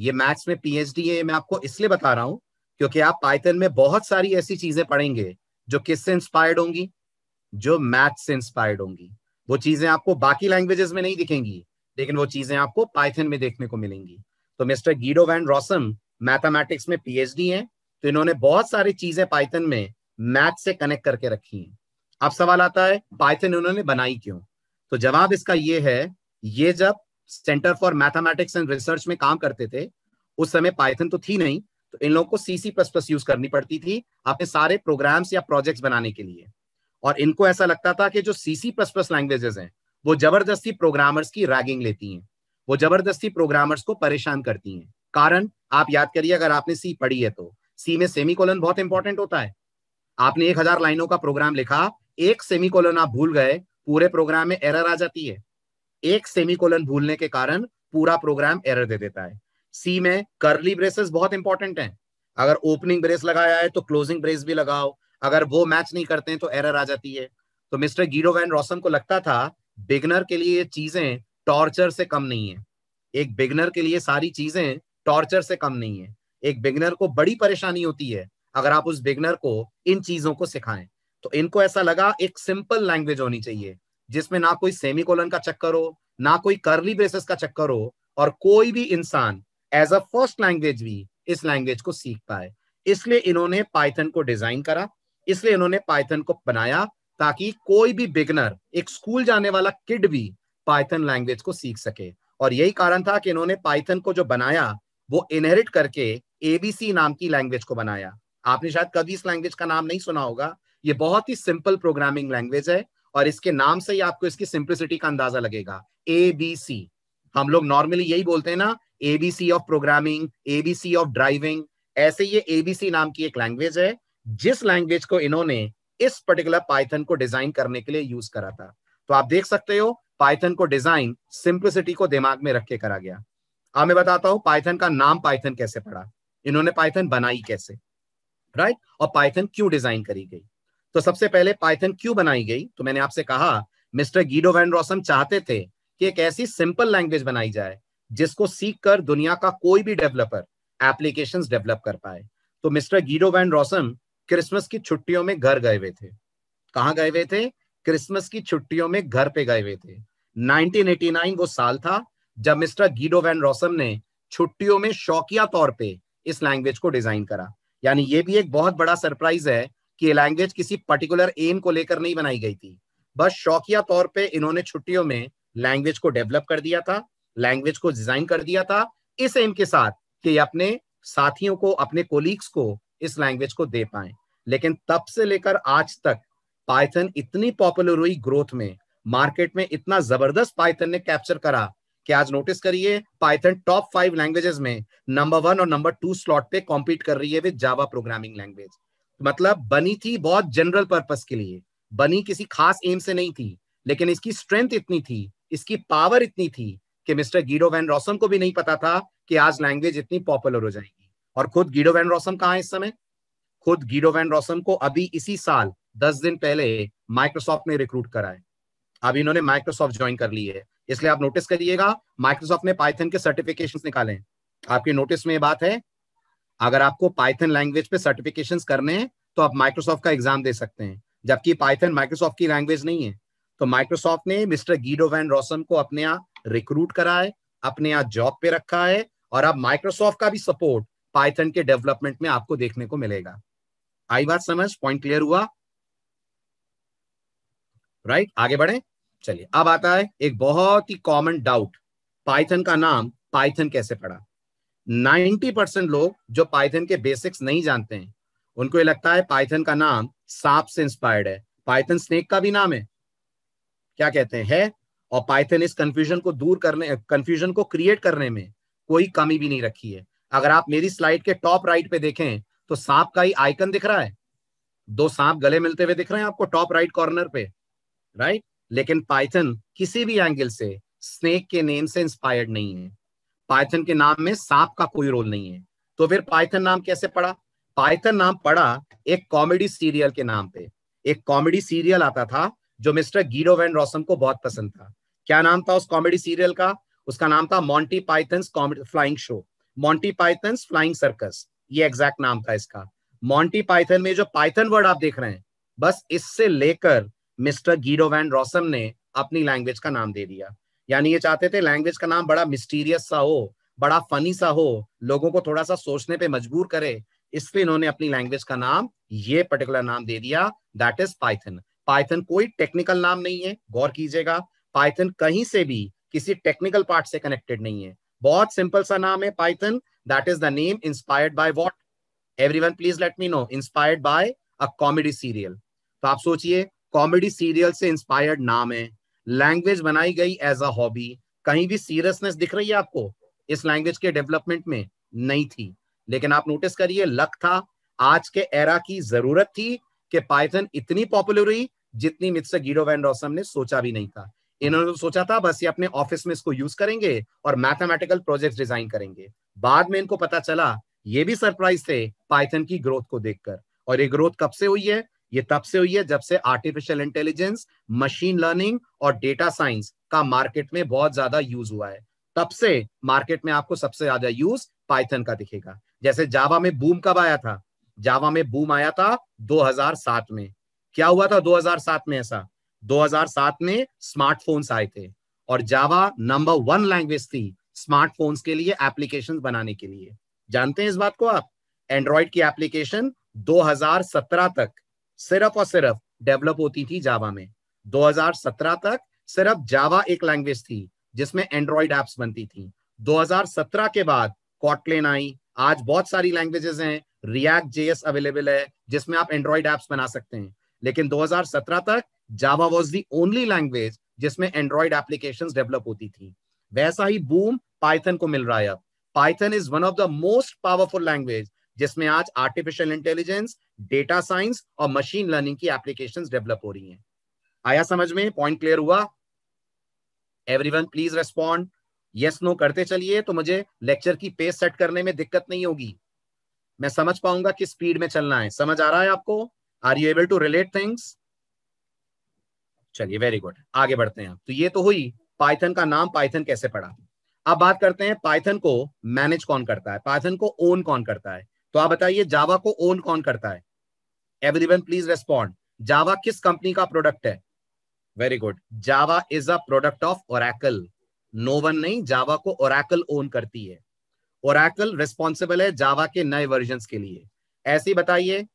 ये मैथ्स में पीएचडी है मैं आपको इसलिए बता रहा हूं क्योंकि आप पाइथन में बहुत सारी ऐसी चीजें पढ़ेंगे जो किससे इंस्पायर्ड होंगी जो मैथ से इंस्पायर्ड होंगी वो चीजें आपको बाकी लैंग्वेजेस में नहीं दिखेंगी लेकिन वो चीजें आपको पाइथन में देखने को मिलेंगी तो mister Guido van Rossum mathematics में पीएचडी हैं तो इन्होंने बहुत सारी चीजें पाइथन में मैथ से कनेक्ट करके रखी हैं अब सवाल आता है पाइथन इन्होंने बनाई क्यों तो जवाब इसका ये है ये जब centre for mathematics and research में काम करते थे उस समय पाइथन तो थी नहीं तो इन लोगों को सीसी प्लस प्लस यूज करनी पड़ती थी अपने सारे प्रोग्राम्स या प्रोजेक्ट्स बनाने के लिए और इनको ऐसा लगता था कि जो सीसी प्लस प्लस लैंग्वेजेस हैं वो जबरदस्ती प्रोग्रामर्स की रैगिंग लेती हैं वो जबरदस्ती प्रोग्रामर्स को परेशान करती हैं कारण आप याद करिए अगर आपने सी पढ़ी है तो सी में सेमी बहुत इंपॉर्टेंट होता है आपने एक हजार लाइनों का प्रोग्राम लिखा एक सेमी आप भूल गए पूरे प्रोग्राम में एरर आ जाती है एक सेमीकोलन भूलने के कारण पूरा प्रोग्राम एरर दे देता है सी में करली ब्रेसेस बहुत इंपॉर्टेंट है अगर ओपनिंग ब्रेस लगाया है तो क्लोजिंग ब्रेस भी लगाओ अगर वो मैच नहीं करते हैं तो एरर आ जाती है तो मिस्टर गीरो वैन रॉसम को लगता था बिगनर के लिए ये चीजें टॉर्चर से कम नहीं है एक बिगनर के लिए सारी चीजें टॉर्चर से कम नहीं है एक बिगनर को बड़ी परेशानी होती है अगर आप उस बिगनर को इन चीजों को सिखाएं तो इनको ऐसा लगा एक सिंपल लैंग्वेज होनी चाहिए जिसमें ना कोई सेमी कोलन का चक्कर हो ना कोई करली ब्रेसेस का चक्कर हो और कोई भी इंसान एज अ फर्स्ट लैंग्वेज भी इस लैंग्वेज को सीख पाए इसलिए इन्होंने पाइथन को डिजाइन करा इसलिए इन्होंने पाइथन को बनाया ताकि कोई भी बिगनर एक स्कूल जाने वाला किड भी पाइथन लैंग्वेज को सीख सके और यही कारण था कि इन्होंने पाइथन को जो बनाया वो इनहेरिट करके एबीसी नाम की लैंग्वेज को बनाया आपने शायद कभी इस लैंग्वेज का नाम नहीं सुना होगा ये बहुत ही सिंपल प्रोग्रामिंग लैंग्वेज है और इसके नाम से ही आपको इसकी सिंप्लिसिटी का अंदाजा लगेगा ए बी सी हम लोग नॉर्मली यही बोलते हैं ना ABC of programming ABC of driving ऐसे ये एबीसी नाम की एक लैंग्वेज है जिस लैंग्वेज को इन्होंने इस पर्टिकुलर पाइथन को डिजाइन करने के लिए यूज करा था तो आप देख सकते हो पाइथन को डिजाइन सिंप्लिसिटी को दिमाग में रख के करा गया अब हाँ, मैं बताता हूँ पाइथन का नाम पाइथन कैसे पड़ा इन्होंने पाइथन बनाई कैसे राइट और पाइथन क्यों डिजाइन करी गई तो सबसे पहले पाइथन क्यों बनाई गई तो मैंने आपसे कहा मिस्टर गीडो वैन रोसम चाहते थे कि एक ऐसी सिंपल लैंग्वेज बनाई जाए जिसको सीख कर दुनिया का कोई भी डेवलपर एप्लीकेशन डेवलप कर पाए तो mister Guido van Rossum Christmas की छुट्टियों में घर गए हुए थे कहा गए हुए थे क्रिसमस की छुट्टियों में घर पे गए हुए थे 1989 वो साल था जब मिस्टर गीडो वैन रोसम ने छुट्टियों में शौकिया तौर पे इस लैंग्वेज को डिजाइन करा यानी ये भी एक बहुत बड़ा सरप्राइज है कि लैंग्वेज किसी पर्टिकुलर एम को लेकर नहीं बनाई गई थी बस शौकिया तौर पे इन्होंने छुट्टियों में लैंग्वेज को डेवलप कर दिया था लैंग्वेज को डिजाइन कर दिया था इस एम के साथ कि अपने साथियों को अपने कोलीग्स को इस लैंग्वेज को दे पाए लेकिन तब से लेकर आज तक पाइथन इतनी पॉपुलर हुई ग्रोथ में मार्केट में इतना जबरदस्त पाइथन ने कैप्चर करा कि आज नोटिस करिए पाइथन टॉप फाइव लैंग्वेजेस में नंबर वन और नंबर टू स्लॉट पे कॉम्पीट कर रही है विद जावा प्रोग्रामिंग लैंग्वेज मतलब बनी थी बहुत जनरल पर्पस के लिए बनी किसी खास एम से नहीं थी लेकिन इसकी स्ट्रेंथ इतनी थी इसकी पावर इतनी थी कि मिस्टर गीडो वैन रोसम को भी नहीं पता था कि आज लैंग्वेज इतनी पॉपुलर हो जाएगी और खुद गीडो वैन रोसम कहाँ है इस समय खुद गीडो वैन रोसम को अभी इसी साल दस दिन पहले माइक्रोसॉफ्ट ने रिक्रूट करा है अभी इन्होंने माइक्रोसॉफ्ट ज्वाइन कर ली है इसलिए आप नोटिस करिएगा माइक्रोसॉफ्ट ने पाइथन के सर्टिफिकेशन निकाले आपके नोटिस में बात है अगर आपको पाइथन लैंग्वेज पे सर्टिफिकेशन करने हैं तो आप माइक्रोसॉफ्ट का एग्जाम दे सकते हैं जबकि पाइथन माइक्रोसॉफ्ट की लैंग्वेज नहीं है तो माइक्रोसॉफ्ट ने मिस्टर गीडो वैन रोसम को अपने यहाँ रिक्रूट करा है अपने यहाँ जॉब पे रखा है और अब माइक्रोसॉफ्ट का भी सपोर्ट पाइथन के डेवलपमेंट में आपको देखने को मिलेगा आई बात समझ पॉइंट क्लियर हुआ राइट right? आगे बढ़े चलिए अब आता है एक बहुत ही कॉमन डाउट पाइथन का नाम पाइथन कैसे पड़ा 90 परसेंट लोग जो पाइथन के बेसिक्स नहीं जानते हैं उनको ये लगता है पाइथन का नाम सांप से इंस्पायर्ड है पाइथन स्नेक का भी नाम है क्या कहते हैं है और पाइथन इस कंफ्यूजन को दूर करने कंफ्यूजन को क्रिएट करने में कोई कमी भी नहीं रखी है अगर आप मेरी स्लाइड के टॉप राइट पे देखें तो सांप का ही आइकन दिख रहा है दो सांप गले मिलते हुए दिख रहे हैं आपको टॉप राइट कॉर्नर पे राइट लेकिन पाइथन किसी भी एंगल से स्नेक के नेम से इंस्पायर्ड नहीं है पाइथन के नाम में सांप का कोई रोल नहीं है तो फिर पाइथन नाम कैसे पड़ा पाइथन नाम पड़ा एक कॉमेडी सीरियल के नाम पे एक कॉमेडी सीरियल आता था जो मिस्टर गीडो वैन रोसम को बहुत पसंद था क्या नाम था उस कॉमेडी सीरियल का उसका नाम था Monty Python flying show Monty Python flying circus ये एग्जैक्ट नाम था इसका मॉन्टी पाइथन में जो पाइथन वर्ड आप देख रहे हैं बस इससे लेकर मिस्टर गीडो वैन रोसम ने अपनी लैंग्वेज का नाम दे दिया यानी ये चाहते थे लैंग्वेज का नाम बड़ा मिस्टीरियस सा हो बड़ा फनी सा हो लोगों को थोड़ा सा सोचने पे मजबूर करे इसलिए इन्होंने अपनी लैंग्वेज का नाम ये पर्टिकुलर नाम दे दिया दैट इज पाइथन पाइथन कोई टेक्निकल नाम नहीं है गौर कीजिएगा पाइथन कहीं से भी किसी टेक्निकल पार्ट से कनेक्टेड नहीं है बहुत सिंपल सा नाम है Python that is the name inspired by what one please let me know inspired by a comedy serial तो आप सोचिए कॉमेडी सीरियल से इंस्पायर्ड नाम है लैंग्वेज बनाई गई एज अ हॉबी कहीं भी सीरियसनेस दिख रही है आपको इस लैंग्वेज के डेवलपमेंट में नहीं थी लेकिन आप नोटिस करिए लक था आज के एरा की जरूरत थी कि पाइथन इतनी पॉपुलर हुई जितनी मिस्टर गीडो वैन रोसम ने सोचा भी नहीं था इन्होंने तो सोचा था बस ये अपने ऑफिस में इसको यूज करेंगे और मैथमेटिकल प्रोजेक्ट डिजाइन करेंगे बाद में इनको पता चला ये भी सरप्राइज थे पाइथन की ग्रोथ को देखकर और ये ग्रोथ कब से हुई है ये तब से हुई है जब से आर्टिफिशियल इंटेलिजेंस मशीन लर्निंग और डेटा साइंस का मार्केट में बहुत ज्यादा यूज हुआ है तब से मार्केट में आपको सबसे ज्यादा यूज पाइथन का दिखेगा जैसे जावा में बूम कब आया था जावा में बूम आया था 2007 में क्या हुआ था 2007 में ऐसा 2007 में स्मार्टफोन्स आए थे और जावा नंबर वन लैंग्वेज थी स्मार्टफोन्स के लिए एप्लीकेशन बनाने के लिए जानते हैं इस बात को आप एंड्रॉइड की एप्लीकेशन 2017 तक सिर्फ और सिर्फ डेवलप होती थी जावा में 2017 तक सिर्फ जावा एक लैंग्वेज थी जिसमें एंड्रॉइड एप्स बनती थी 2017 के बाद कॉटलेन आई आज बहुत सारी लैंग्वेजेस हैं रिएक्ट जेएस अवेलेबल है जिसमें आप एंड्रॉइड एप्स बना सकते हैं लेकिन 2017 तक Java was the only language जिसमें एंड्रॉइड एप्लीकेशन डेवलप होती थी वैसा ही बूम पाइथन को मिल रहा है अब Python is one of the most powerful language जिसमें आज आर्टिफिशियल इंटेलिजेंस डेटा साइंस और मशीन लर्निंग की एप्लीकेशन डेवलप हो रही है आया समझ में पॉइंट क्लियर हुआ every please respond yes no करते चलिए तो मुझे लेक्चर की पेस सेट करने में दिक्कत नहीं होगी मैं समझ पाऊंगा किस स्पीड में चलना है समझ आ रहा है आपको are you able to relate things चलिए वेरी गुड आगे बढ़ते हैं तो ये तो हुई पाइथन का नाम पाइथन कैसे पड़ा अब बात करते हैं पाइथन को मैनेज कौन करता है पाइथन को ओन कौन करता है तो आप बताइए जावा को ओन कौन करता है एवरीवन प्लीज रेस्पॉन्ड जावा किस कंपनी का प्रोडक्ट है very good Java is a product of Oracle no one नहीं जावा को ओरैकल ओन करती है ओरैकल रेस्पॉन्सिबल है जावा के नए वर्जन के लिए ऐसे ही बताइए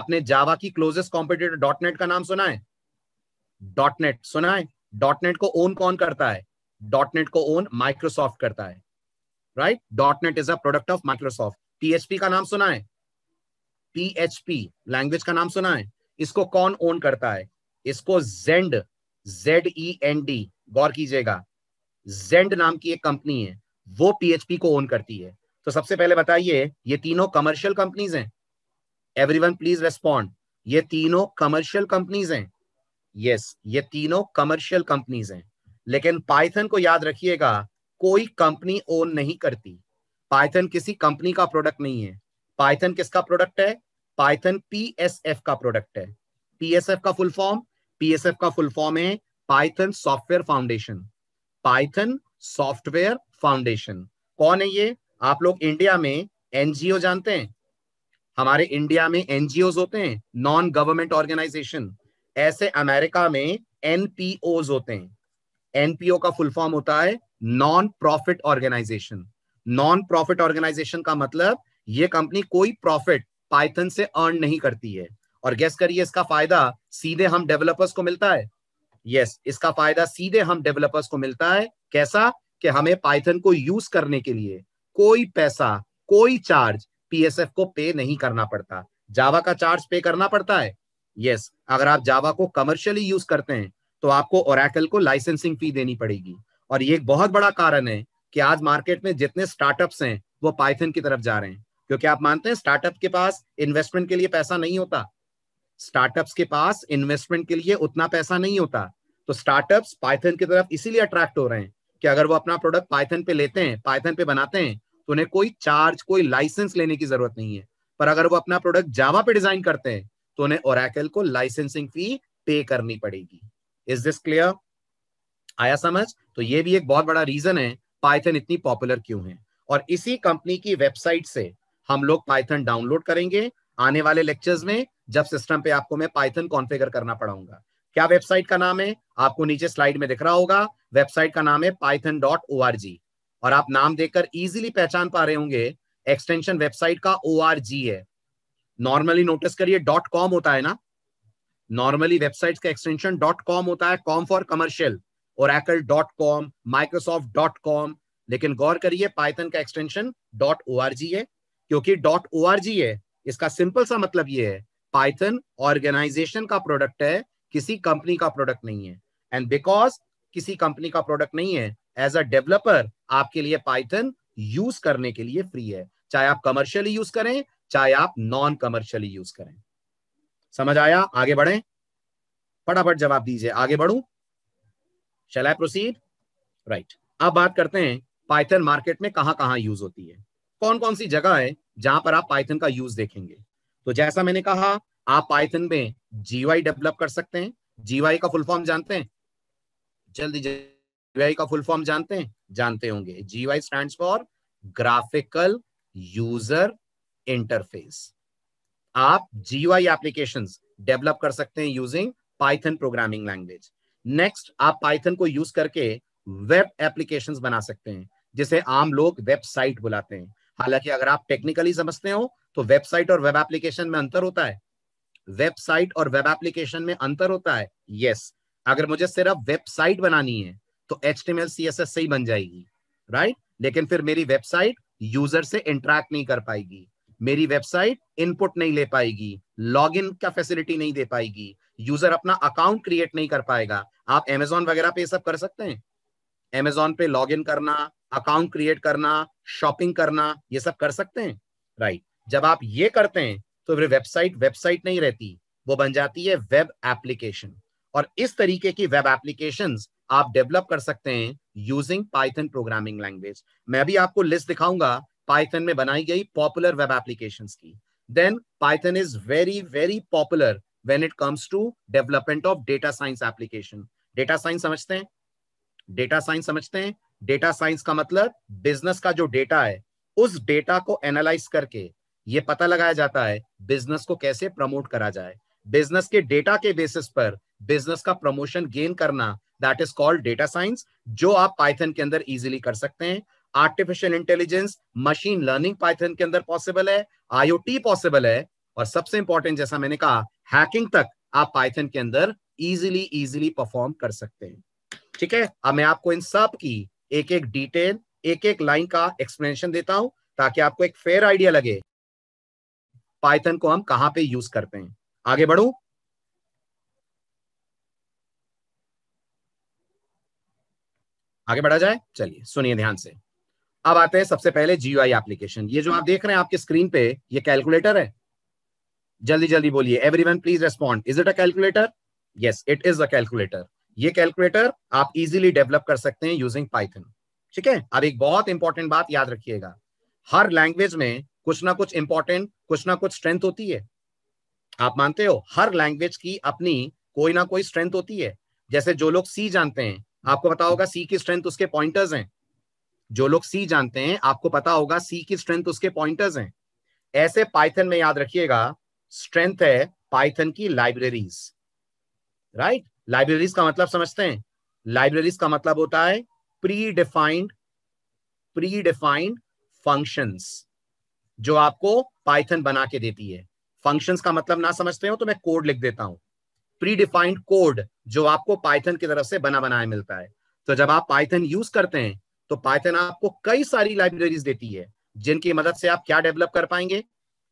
आपने जावा की क्लोजेस्ट कॉम्पिटेटर डॉटनेट का नाम सुना है डॉटनेट सुना है डॉटनेट को ओन कौन करता है डॉटनेट को ओन माइक्रोसॉफ्ट करता है right dot net is a product of Microsoft PHP का नाम सुना है पीएचपी लैंग्वेज का नाम सुना है इसको कौन ओन करता है इसको Zend Z E N D गौर कीजिएगा जेंड नाम की एक कंपनी है वो पीएचपी को ओन करती है तो सबसे पहले बताइए ये तीनों कमर्शियल कंपनीज हैं एवरीवन प्लीज रेस्पॉन्ड ये तीनों कमर्शियल कंपनीज हैं यस ये तीनों कमर्शियल कंपनीज हैं लेकिन पाइथन को याद रखिएगा कोई कंपनी ओन नहीं करती पाइथन किसी कंपनी का प्रोडक्ट नहीं है पाइथन किसका प्रोडक्ट है पाइथन पीएसएफ का प्रोडक्ट है पीएसएफ का फुल फॉर्म पीएसएफ का फुल फॉर्म है Python software foundation Python software foundation कौन है ये आप लोग इंडिया में एनजीओ जानते हैं हमारे इंडिया में एनजीओ होते हैं नॉन गवर्नमेंट ऑर्गेनाइजेशन ऐसे अमेरिका में एनपीओ होते हैं एनपीओ का फुल फॉर्म होता है non profit organisation non profit organisation का मतलब ये कंपनी कोई प्रॉफिट पाइथन से अर्न नहीं करती है और गेस करिए इसका फायदा सीधे हम डेवलपर्स को मिलता है यस yes, इसका फायदा सीधे हम डेवलपर्स को मिलता है कैसा कि हमें पाइथन को यूज करने के लिए कोई पैसा कोई चार्ज पीएसएफ को पे नहीं करना पड़ता जावा का चार्ज पे करना पड़ता है यस yes, अगर आप जावा को कमर्शियली यूज करते हैं तो आपको ओरैकल को लाइसेंसिंग फी देनी पड़ेगी और ये एक बहुत बड़ा कारण है कि आज मार्केट में जितने स्टार्टअप्स हैं वो पाइथन की तरफ जा रहे हैं क्योंकि आप मानते हैं स्टार्टअप के पास इन्वेस्टमेंट के लिए पैसा नहीं होता स्टार्टअप्स के पास इन्वेस्टमेंट के लिए उतना पैसा नहीं होता तो स्टार्टअप्स पाइथन की तरफ इसीलिए अट्रैक्ट हो रहे हैं कि अगर वो अपना प्रोडक्ट पाइथन पे लेते हैं पाइथन पे बनाते हैं तो उन्हें कोई चार्ज कोई लाइसेंस लेने की जरूरत नहीं है पर अगर वो अपना प्रोडक्ट जावा पे डिजाइन करते हैं तो उन्हें ओरैकल को लाइसेंसिंग फी पे करनी पड़ेगी इज दिस क्लियर आया समझ तो ये भी एक बहुत बड़ा रीजन है पाइथन इतनी पॉपुलर क्यों है और इसी कंपनी की वेबसाइट से हम लोग पाइथन डाउनलोड करेंगे आने वाले लेक्चर्स में जब सिस्टम पे आपको मैं पाइथन कॉन्फ़िगर करना पड़ाऊंगा क्या वेबसाइट का नाम है आपको नीचे स्लाइड में दिख रहा होगा वेबसाइट का नाम है Python dot O R G और आप नाम देखकर इजीली पहचान पा रहे होंगे एक्सटेंशन वेबसाइट का ओ आर जी है नॉर्मली नोटिस करिए डॉट कॉम होता है ना नॉर्मली वेबसाइट का एक्सटेंशन डॉट कॉम होता है com for commercial dot com Microsoft dot com लेकिन गौर करिए पाइथन का extension dot O R G है क्योंकि डॉट ओ आर जी है इसका सिंपल सा मतलब ये है पाइथन ऑर्गेनाइजेशन का प्रोडक्ट है किसी कंपनी का प्रोडक्ट नहीं है एंड बिकॉज किसी कंपनी का प्रोडक्ट नहीं है एज अ डेवलपर आपके लिए पाइथन यूज करने के लिए फ्री है चाहे आप कमर्शियली यूज करें चाहे आप नॉन कमर्शियली यूज करें समझ आया आगे बढ़े फटाफट जवाब दीजिए आगे बढ़ू शेल आई प्रोसीड राइट अब बात करते हैं पाइथन मार्केट में कहां कहां यूज होती है कौन कौन सी जगह है जहां पर आप पाइथन का यूज देखेंगे तो जैसा मैंने कहा आप पाइथन में जीवाई डेवलप कर सकते हैं जीवाई का फुल फॉर्म जानते हैं जल्दी जीवाई का फुल फॉर्म जानते हैं जानते होंगे GUI stand for graphical user interface आप जीवाई एप्लीकेशन डेवलप कर सकते हैं using Python programming language next आप पाइथन को यूज करके वेब एप्लीकेशन बना सकते हैं जिसे आम लोग वेबसाइट बुलाते हैं हालांकि अगर आप टेक्निकली समझते हो तो वेबसाइट और वेब एप्लीकेशन में अंतर होता है वेबसाइट और वेब एप्लीकेशन में अंतर होता है यस yes. अगर मुझे सिर्फ वेबसाइट बनानी है तो H T L C S S सही बन जाएगी राइट लेकिन फिर मेरी वेबसाइट यूजर से इंटरेक्ट नहीं कर पाएगी मेरी वेबसाइट इनपुट नहीं ले पाएगी इन का फैसिलिटी नहीं दे पाएगी यूजर अपना अकाउंट क्रिएट नहीं कर पाएगा आप एमेजोन वगैरह पे सब कर सकते हैं एमेजोन पे लॉग इन करना अकाउंट क्रिएट करना शॉपिंग करना ये सब कर सकते हैं राइट जब आप ये करते हैं तो फिर वेबसाइट वेबसाइट नहीं रहती वो बन जाती है वेब एप्लीकेशन और इस तरीके की वेब एप्लीकेशन आप डेवलप कर सकते हैं यूजिंग पाइथन प्रोग्रामिंग लैंग्वेज मैं भी आपको लिस्ट दिखाऊंगा पाइथन में बनाई गई पॉपुलर वेब एप्लीकेशन की then Python is very very popular when it comes to development of data science application data science समझते हैं डेटा साइंस समझते हैं डेटा साइंस का मतलब बिजनेस का जो डेटा है उस डेटा को एनालाइज करके ये पता लगाया जाता है बिजनेस को कैसे प्रमोट करा जाए बिजनेस के डेटा के बेसिस पर बिजनेस का प्रमोशन गेन करना that is called data science जो आप पाइथन के अंदर इजीली कर सकते हैं artificial intelligence machine learning Python के अंदर पॉसिबल है आईओटी पॉसिबल है और सबसे इंपॉर्टेंट जैसा मैंने कहा हैकिंग तक आप पाइथन के अंदर इजिली इजिली परफॉर्म कर सकते हैं ठीक है अब मैं आपको इन सब की एक एक डिटेल एक एक लाइन का एक्सप्लेनेशन देता हूं ताकि आपको एक फेयर आइडिया लगे पाइथन को हम कहां पे यूज करते हैं आगे बढ़ू आगे बढ़ा जाए चलिए सुनिए ध्यान से अब आते हैं सबसे पहले जीयूआई एप्लीकेशन ये जो आप देख रहे हैं आपके स्क्रीन पे ये कैलकुलेटर है जल्दी जल्दी बोलिए every one please respond is it a calculator yes it is a calculator ये कैलकुलेटर आप इजिली डेवलप कर सकते हैं यूजिंग पाइथन ठीक है अब एक बहुत इंपॉर्टेंट बात याद रखिएगा हर लैंग्वेज में कुछ ना कुछ इंपॉर्टेंट कुछ ना कुछ स्ट्रेंथ होती है आप मानते हो हर लैंग्वेज की अपनी कोई ना कोई स्ट्रेंथ होती है जैसे जो लोग सी जानते हैं आपको पता होगा सी की स्ट्रेंथ उसके पॉइंटर्स हैं जो लोग सी जानते हैं आपको पता होगा सी की स्ट्रेंथ उसके पॉइंटर्स हैं ऐसे पाइथन में याद रखिएगा स्ट्रेंथ है पाइथन की लाइब्रेरीज राइट लाइब्रेरीज का मतलब समझते हैं लाइब्रेरीज का मतलब होता है predefined predefined functions जो आपको पाइथन बना के देती है फंक्शंस का मतलब ना समझते हो तो मैं कोड लिख देता हूं प्री डिफाइंड कोड जो आपको पाइथन की तरफ से बना बनाया मिलता है तो जब आप पाइथन यूज करते हैं तो पाइथन आपको कई सारी लाइब्रेरीज देती है जिनकी मदद से आप क्या डेवलप कर पाएंगे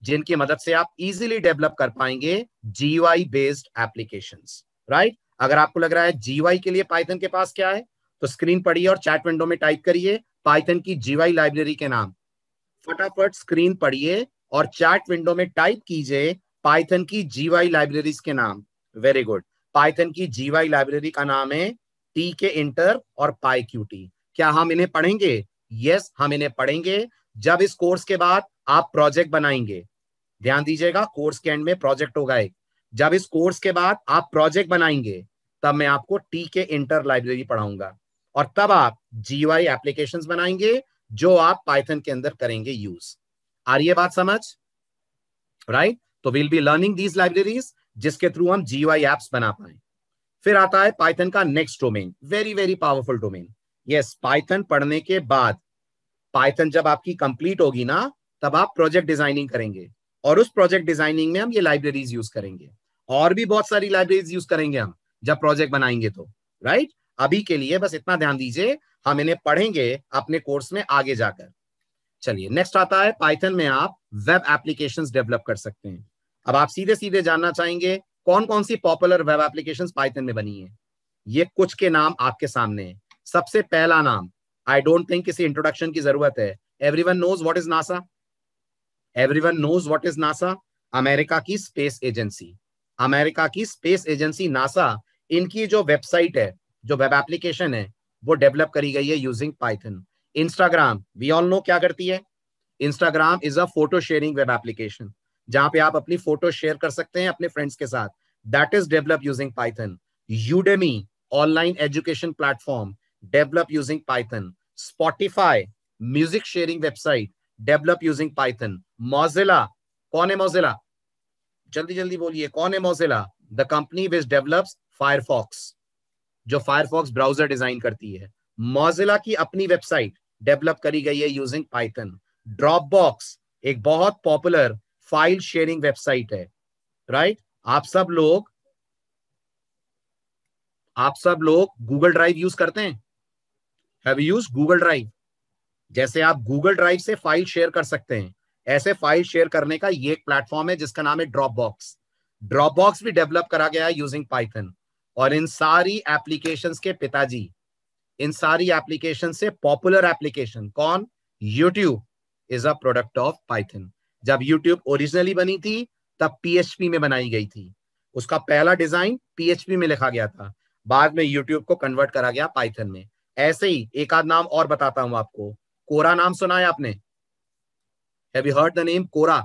जिनकी मदद से आप इजीली डेवलप कर पाएंगे जीवाई बेस्ड एप्लीकेशन राइट अगर आपको लग रहा है जीवाई के लिए पाइथन के पास क्या है तो स्क्रीन पढ़िए और चैट विंडो में टाइप करिए पाइथन की जीवाई लाइब्रेरी के नाम फटाफट स्क्रीन पढ़िए और चैट विंडो में टाइप कीजिए पाइथन की जीवाई लाइब्रेरीज के नाम वेरी गुड पाइथन की जीवाई लाइब्रेरी का नाम है टी के इंटर और पाई क्यू टी क्या हम इन्हें पढ़ेंगे यस yes, हम इन्हें पढ़ेंगे जब इस कोर्स के बाद आप प्रोजेक्ट बनाएंगे ध्यान दीजिएगा कोर्स के एंड में प्रोजेक्ट होगा एक जब इस कोर्स के बाद आप प्रोजेक्ट बनाएंगे तब मैं आपको टी के इंटर लाइब्रेरी पढ़ाऊंगा और तब आप जीवाई एप्लीकेशन बनाएंगे जो आप पाइथन के अंदर करेंगे यूज आ रही है बात समझ राइट तो will be learning these libraries जिसके थ्रू हम जीवाई एप्स बना पाए फिर आता है पाइथन का next domain very very powerful domain yes Python पढ़ने के बाद पाइथन जब आपकी कंप्लीट होगी ना तब आप प्रोजेक्ट डिजाइनिंग करेंगे और उस प्रोजेक्ट डिजाइनिंग में हम ये लाइब्रेरीज यूज करेंगे और भी बहुत सारी लाइब्रेरीज यूज करेंगे हम जब प्रोजेक्ट बनाएंगे तो राइट अभी के लिए बस इतना ध्यान दीजिए हम इन्हें पढ़ेंगे अपने कोर्स में आगे जाकर चलिए नेक्स्ट आता है पाइथन में आप वेब एप्लीकेशन डेवलप कर सकते हैं अब आप सीधे सीधे जानना चाहेंगे कौन कौन सी पॉपुलर वेब एप्लीकेशन पाइथन में बनी है ये कुछ के नाम आपके सामने है सबसे पहला नाम आई डोंट थिंक किसी इंट्रोडक्शन की जरूरत है every one knows what is NASA everyone knows what is NASA America की स्पेस एजेंसी अमेरिका की स्पेस एजेंसी नासा इनकी जो वेबसाइट है जो वेब एप्लीकेशन है वो डेवलप करी गई है using Python Instagram we all know क्या करती है Instagram is a photo sharing web application जहां पे आप अपनी फोटो शेयर कर सकते हैं अपने फ्रेंड्स के साथ that is develop using Python Udemy online education platform develop using Python Spotify music sharing website develop using Python Mozilla कौन है मोजिला जल्दी जल्दी बोलिए कौन है Mozilla the company which develop Firefox जो फायरफॉक्स ब्राउजर डिजाइन करती है मोजिला की अपनी वेबसाइट डेवलप करी गई है यूजिंग पाइथन ड्रॉप बॉक्स एक बहुत पॉपुलर फाइल शेयरिंग वेबसाइट है राइट right? आप सब लोग आप सब लोग गूगल ड्राइव यूज करते हैं हैव यूज गूगल ड्राइव जैसे आप गूगल ड्राइव से फाइल शेयर कर सकते हैं ऐसे फाइल शेयर करने का ये एक प्लेटफॉर्म है जिसका नाम है ड्रॉप बॉक्स ड्रॉप बॉक्स भी डेवलप करा गया है यूजिंग पाइथन और इन सारी एप्लीकेशन के पिताजी इन सारी एप्लीकेशन से पॉपुलर एप्लीकेशन कौन YouTube is a product of Python जब यूट्यूब ओरिजिनली बनी थी तब पीएचपी में बनाई गई थी उसका पहला डिजाइन पीएचपी में लिखा गया था बाद में यूट्यूब को कन्वर्ट करा गया पाइथन में ऐसे ही एक आध नाम और बताता हूं आपको कोरा नाम सुना है आपने have you heard the name Quora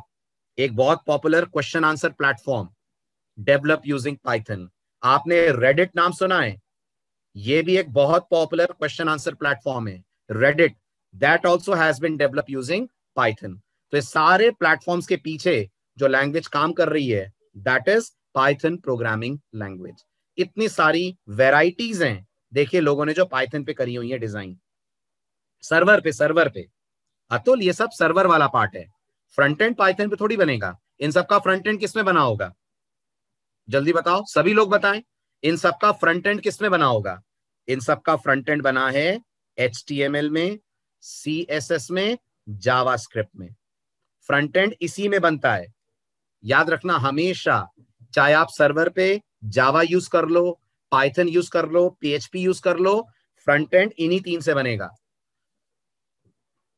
एक बहुत popular question answer platform develop using Python आपने रेडिट नाम सुना है ये भी एक बहुत पॉपुलर क्वेश्चन आंसर प्लेटफॉर्म है Reddit that also has been develop using Python तो ये सारे प्लेटफॉर्म्स के पीछे जो लैंग्वेज काम कर रही है that is Python programming language इतनी सारी वेराइटीज हैं देखिए लोगों ने जो पाइथन पे करी हुई है डिजाइन सर्वर पे सर्वर पे अतुल ये सब सर्वर वाला पार्ट है फ्रंट एंड पाइथन पे थोड़ी बनेगा इन सबका फ्रंट एंड किसमें बना होगा जल्दी बताओ सभी लोग बताएं इन सबका फ्रंट एंड किसमें बना होगा इन सबका फ्रंट एंड बना है एच में सी में जावा में फ्रंट एंड इसी में बनता है याद रखना हमेशा चाहे आप सर्वर पे जावा यूज कर लो पाइथन यूज कर लो पीएचपी यूज कर लो फ्रंट एंड इन्हीं तीन से बनेगा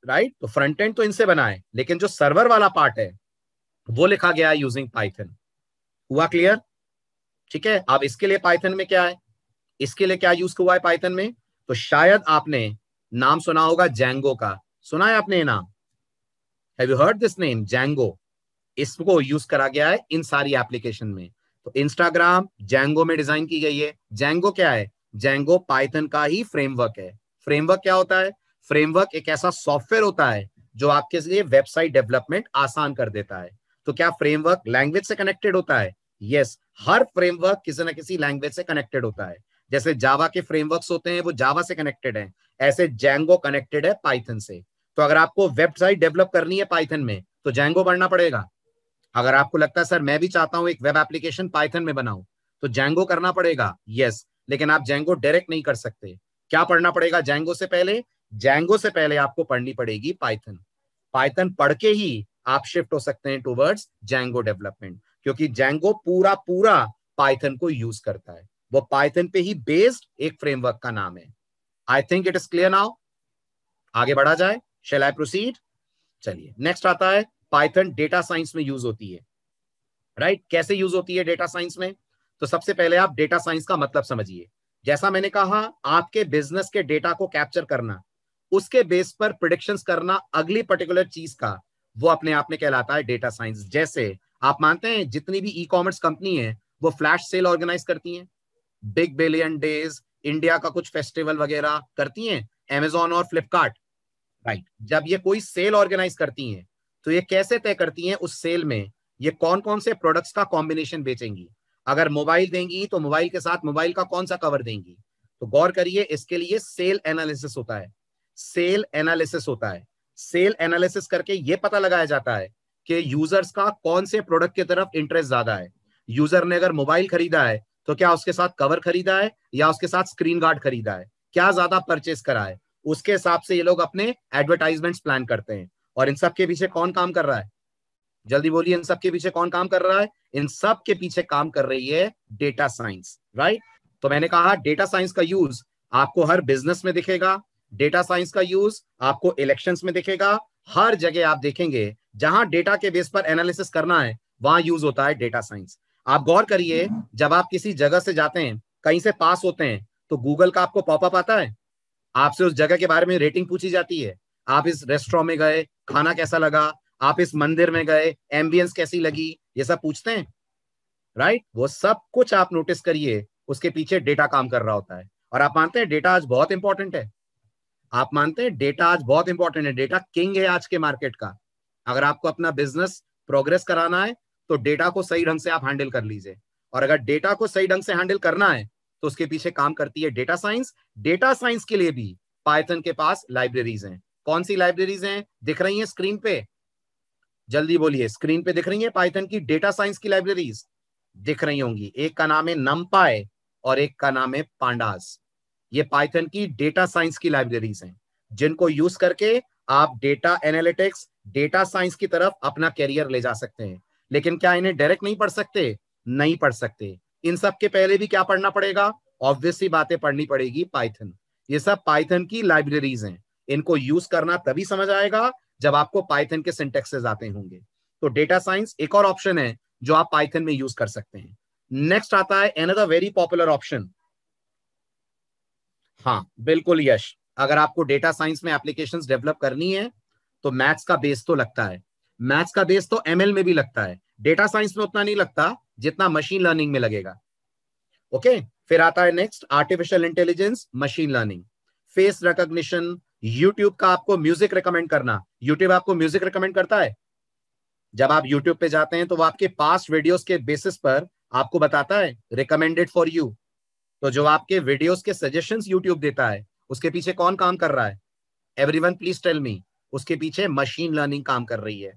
राइट तो फ्रंट एंड तो इनसे है लेकिन जो सर्वर वाला पार्ट है वो लिखा गया है यूजिंग पाइथन हुआ क्लियर ठीक है अब इसके लिए पाइथन में क्या है इसके लिए क्या यूज हुआ है पाइथन में तो शायद आपने नाम सुना होगा जैंगो का सुना है आपने ये नाम have you heard this name Django इसको यूज करा गया है इन सारी एप्लीकेशन में तो इंस्टाग्राम जैंगो में डिजाइन की गई है जैंगो क्या है जैंगो पाइथन का ही फ्रेमवर्क है फ्रेमवर्क क्या होता है फ्रेमवर्क एक ऐसा सॉफ्टवेयर होता है जो आपके लिए वेबसाइट डेवलपमेंट आसान कर देता है तो क्या फ्रेमवर्क लैंग्वेज से कनेक्टेड होता है यस yes, हर फ्रेमवर्क किसी ना किसी लैंग्वेज से कनेक्टेड होता है जैसे जावा के फ्रेमवर्क्स होते हैं वो जावा से कनेक्टेड हैं ऐसे जैंगो कनेक्टेड है पाइथन से तो अगर आपको वेबसाइट डेवलप करनी है पाइथन में तो जैंगो पढ़ना पड़ेगा अगर आपको लगता है सर मैं भी चाहता हूं एक वेब एप्लीकेशन पाइथन में बनाऊ तो जैंगो करना पड़ेगा यस लेकिन आप जैंगो डायरेक्ट नहीं कर सकते क्या पढ़ना पड़ेगा जैंगो से पहले जैंगो से पहले आपको पढ़नी पड़ेगी पाइथन पाइथन पढ़ के ही आप शिफ्ट हो सकते हैं टूवर्ड्स जैंगो डेवलपमेंट क्योंकि जैंगो पूरा पूरा पाइथन को यूज करता है वो पाइथन पे ही बेस्ड एक फ्रेमवर्क का नाम है I think it is clear now आगे बढ़ा जाए शेल आई प्रोसीड चलिए नेक्स्ट आता है पाइथन डेटा साइंस में यूज होती है राइट right? कैसे यूज होती है डेटा साइंस में तो सबसे पहले आप डेटा साइंस का मतलब समझिए जैसा मैंने कहा आपके बिजनेस के डेटा को कैप्चर करना उसके बेस पर प्रोडिक्शन करना अगली पर्टिकुलर चीज का वो अपने आप में कहलाता है डेटा साइंस जैसे आप मानते हैं जितनी भी ई कॉमर्स कंपनी है वो फ्लैश सेल ऑर्गेनाइज करती हैं बिग बिलियन डेज इंडिया का कुछ फेस्टिवल वगैरह करती हैं एमेजोन और फ्लिपकार्ट राइट जब ये कोई सेल ऑर्गेनाइज करती हैं तो ये कैसे तय करती हैं उस सेल में ये कौन कौन से प्रोडक्ट्स का कॉम्बिनेशन बेचेंगी अगर मोबाइल देंगी तो मोबाइल के साथ मोबाइल का कौन सा कवर देंगी तो गौर करिए इसके लिए सेल एनालिसिस होता है सेल एनालिसिस होता है सेल एनालिसिस करके ये पता लगाया जाता है कि यूजर्स का कौन से प्रोडक्ट की तरफ इंटरेस्ट ज्यादा है यूजर ने अगर मोबाइल खरीदा है तो क्या उसके साथ कवर खरीदा है या उसके साथ स्क्रीन गार्ड खरीदा है क्या ज्यादा परचेस करा है उसके हिसाब से ये लोग अपने एडवर्टाइजमेंट प्लान करते हैं और इन सब के पीछे कौन काम कर रहा है जल्दी बोलिए इन सब के पीछे कौन काम कर रहा है इन सब के पीछे काम कर रही है डेटा साइंस राइट तो मैंने कहा डेटा साइंस का यूज आपको हर बिजनेस में दिखेगा डेटा साइंस का यूज आपको इलेक्शंस में देखेगा हर जगह आप देखेंगे जहां डेटा के बेस पर एनालिसिस करना है वहां यूज होता है डेटा साइंस आप गौर करिए जब आप किसी जगह से जाते हैं कहीं से पास होते हैं तो गूगल का आपको पॉपअप आता है आपसे उस जगह के बारे में रेटिंग पूछी जाती है आप इस रेस्टोरेंट में गए खाना कैसा लगा आप इस मंदिर में गए एम्बियंस कैसी लगी ये सब पूछते हैं राइट वो सब कुछ आप नोटिस करिए उसके पीछे डेटा काम कर रहा होता है और आप मानते हैं डेटा आज बहुत इंपॉर्टेंट है आप मानते हैं डेटा आज बहुत इंपॉर्टेंट है डेटा किंग है आज के मार्केट का अगर आपको अपना बिजनेस प्रोग्रेस कराना है तो डेटा को सही ढंग से आप हैंडल कर लीजिए और अगर डेटा को सही ढंग से हैंडल करना है तो उसके पीछे काम करती है डेटा साइंस डेटा साइंस के लिए भी पाइथन के पास लाइब्रेरीज हैं कौन सी लाइब्रेरीज हैं दिख रही हैं स्क्रीन पे जल्दी बोलिए स्क्रीन पे दिख रही है पाइथन की डेटा साइंस की लाइब्रेरीज दिख रही होंगी एक का नाम है नमपाय और एक का नाम है पांडास ये पाइथन की डेटा साइंस की लाइब्रेरीज हैं जिनको यूज करके आप डेटा एनालिटिक्स डेटा साइंस की तरफ अपना कैरियर ले जा सकते हैं लेकिन क्या इन्हें डायरेक्ट नहीं पढ़ सकते नहीं पढ़ सकते इन सब के पहले भी क्या पढ़ना पड़ेगा ऑब्वियसली बातें पढ़नी पड़ेगी पाइथन ये सब पाइथन की लाइब्रेरीज हैं इनको यूज करना तभी समझ आएगा जब आपको पाइथन के सिंटेक्सेज आते होंगे तो डेटा साइंस एक और ऑप्शन है जो आप पाइथन में यूज कर सकते हैं नेक्स्ट आता है एनदर वेरी पॉपुलर ऑप्शन हाँ बिल्कुल यश अगर आपको डेटा साइंस में एप्लीकेशन डेवलप करनी है तो मैथ्स का बेस तो लगता है मैथ्स का बेस तो एम में भी लगता है डेटा साइंस में उतना नहीं लगता जितना मशीन लर्निंग में लगेगा ओके फिर आता है next artificial intelligence machine learning face recognition YouTube का आपको म्यूजिक रिकमेंड करना यूट्यूब आपको म्यूजिक रिकमेंड करता है जब आप यूट्यूब पे जाते हैं तो वो आपके पास्ट वीडियोस के बेसिस पर आपको बताता है रिकमेंडेड फॉर यू तो जो आपके वीडियोस के सजेशन यूट्यूब देता है उसके पीछे कौन काम कर रहा है every one please tell me उसके पीछे मशीन लर्निंग काम कर रही है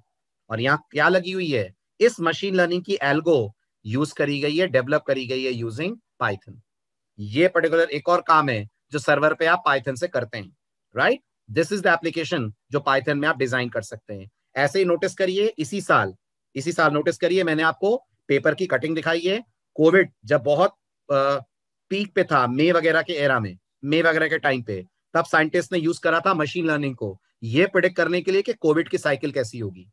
और यहाँ क्या लगी हुई है इस मशीन लर्निंग की एल्गो यूज करी गई है डेवलप करी गई है यूजिंग पाइथन ये पर्टिकुलर एक और काम है जो सर्वर पे आप पाइथन से करते हैं right this is the application जो पाइथन में आप डिजाइन कर सकते हैं ऐसे ही नोटिस करिए इसी साल इसी साल नोटिस करिए मैंने आपको पेपर की कटिंग दिखाई है कोविड जब बहुत पीक पे था मे वगैरह के एरा में मे वगैरह के टाइम पे तब साइंटिस्ट ने यूज करा था मशीन लर्निंग को ये प्रिडिक्ट करने के लिए कि कोविड की साइकिल कैसी होगी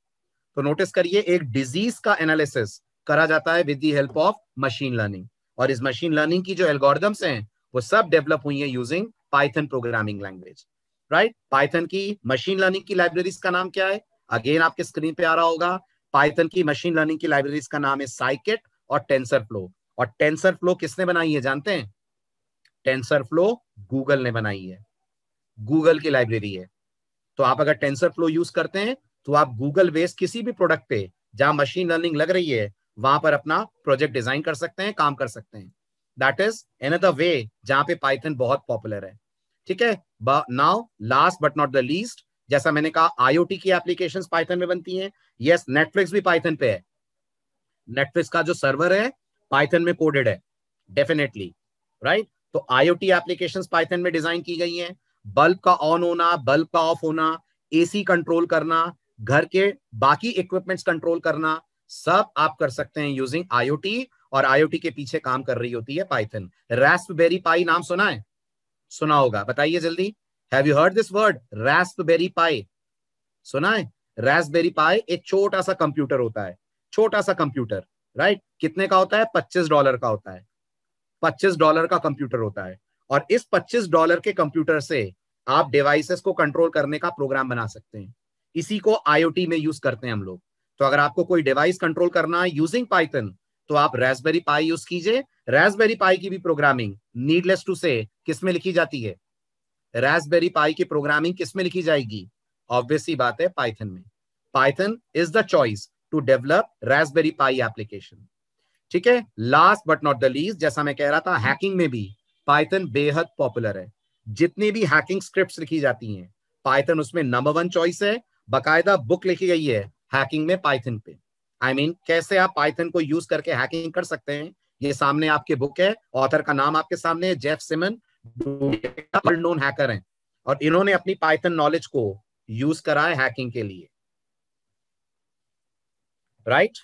तो नोटिस करिए एक डिजीज का एनालिसिस करा जाता है with the help of machine learning और इस मशीन लर्निंग की जो एल्गोरिदम्स हैं वो सब डेवलप हुई है using Python programming language right Python की मशीन लर्निंग की लाइब्रेरीज का नाम क्या है अगेन आपके स्क्रीन पे आ रहा होगा पाइथन की मशीन लर्निंग की लाइब्रेरीज का नाम है साइकेट और टेंसर फ्लो और टेंसर फ्लो किसने बनाई है जानते हैं टेंसर फ्लो गूगल ने बनाई है गूगल की लाइब्रेरी है तो आप अगर टेंसर फ्लो यूज करते हैं तो आप गूगल बेस्ड किसी भी प्रोडक्ट पे जहां मशीन लर्निंग लग रही है वहां पर अपना प्रोजेक्ट डिजाइन कर सकते हैं काम कर सकते हैं दैट इज एनदर वे जहां पे पाइथन बहुत पॉपुलर है ठीक है now last but not the least जैसा मैंने कहा आईओटी की एप्लीकेशंस पाइथन में बनती हैं यस नेटफ्लिक्स भी पाइथन पे है नेटफ्लिक्स का जो सर्वर है पाइथन में कोडेड है डेफिनेटली राइट right? तो आईओटी एप्लीकेशंस पाइथन में डिजाइन की गई हैं बल्ब का ऑन होना बल्ब का ऑफ होना एसी कंट्रोल करना घर के बाकी इक्विपमेंट्स कंट्रोल करना सब आप कर सकते हैं यूजिंग आईओटी और आईओटी के पीछे काम कर रही होती है पाइथन बेरी पाई नाम सुना है सुना होगा बताइए जल्दी have you heard this word berry Pi सुना है बेरी पाई एक छोटा सा कंप्यूटर होता है छोटा सा कंप्यूटर राइट right? कितने का होता है पच्चीस डॉलर का होता है पच्चीस डॉलर का कंप्यूटर होता है और इस पच्चीस डॉलर के कंप्यूटर से आप डिवाइसेस को कंट्रोल करने का प्रोग्राम बना सकते हैं इसी को आईओटी में यूज करते हैं हम लोग तो अगर आपको कोई डिवाइस कंट्रोल करना है यूजिंग पाइथन तो आप रेसबेरी पाई यूज कीजिए रेसबेरी पाई की भी प्रोग्रामिंग नीडलेस टू से किसमें लिखी जाती है रेसबेरी पाई की प्रोग्रामिंग किसमें लिखी जाएगी ऑब्वियसली बात है पाइथन में Python is the choice to develop Raspberry Pi application ठीक है last but not the least जैसा मैं कह रहा था हैकिंग में भी पाइथन बेहद पॉपुलर है जितनी भी हैकिंग स्क्रिप्ट लिखी जाती हैं पाइथन उसमें नंबर वन चॉइस है बकायदा बुक लिखी गई है हैकिंग में पाइथन पे आई I मीन mean, कैसे आप पाइथन को यूज करके हैकिंग कर सकते हैं ये सामने आपके बुक है ऑथर का नाम आपके सामने है जेफ सिमन नोन हैकर हैं और इन्होंने अपनी पाइथन नॉलेज को यूज करा है हैकिंग के लिए right?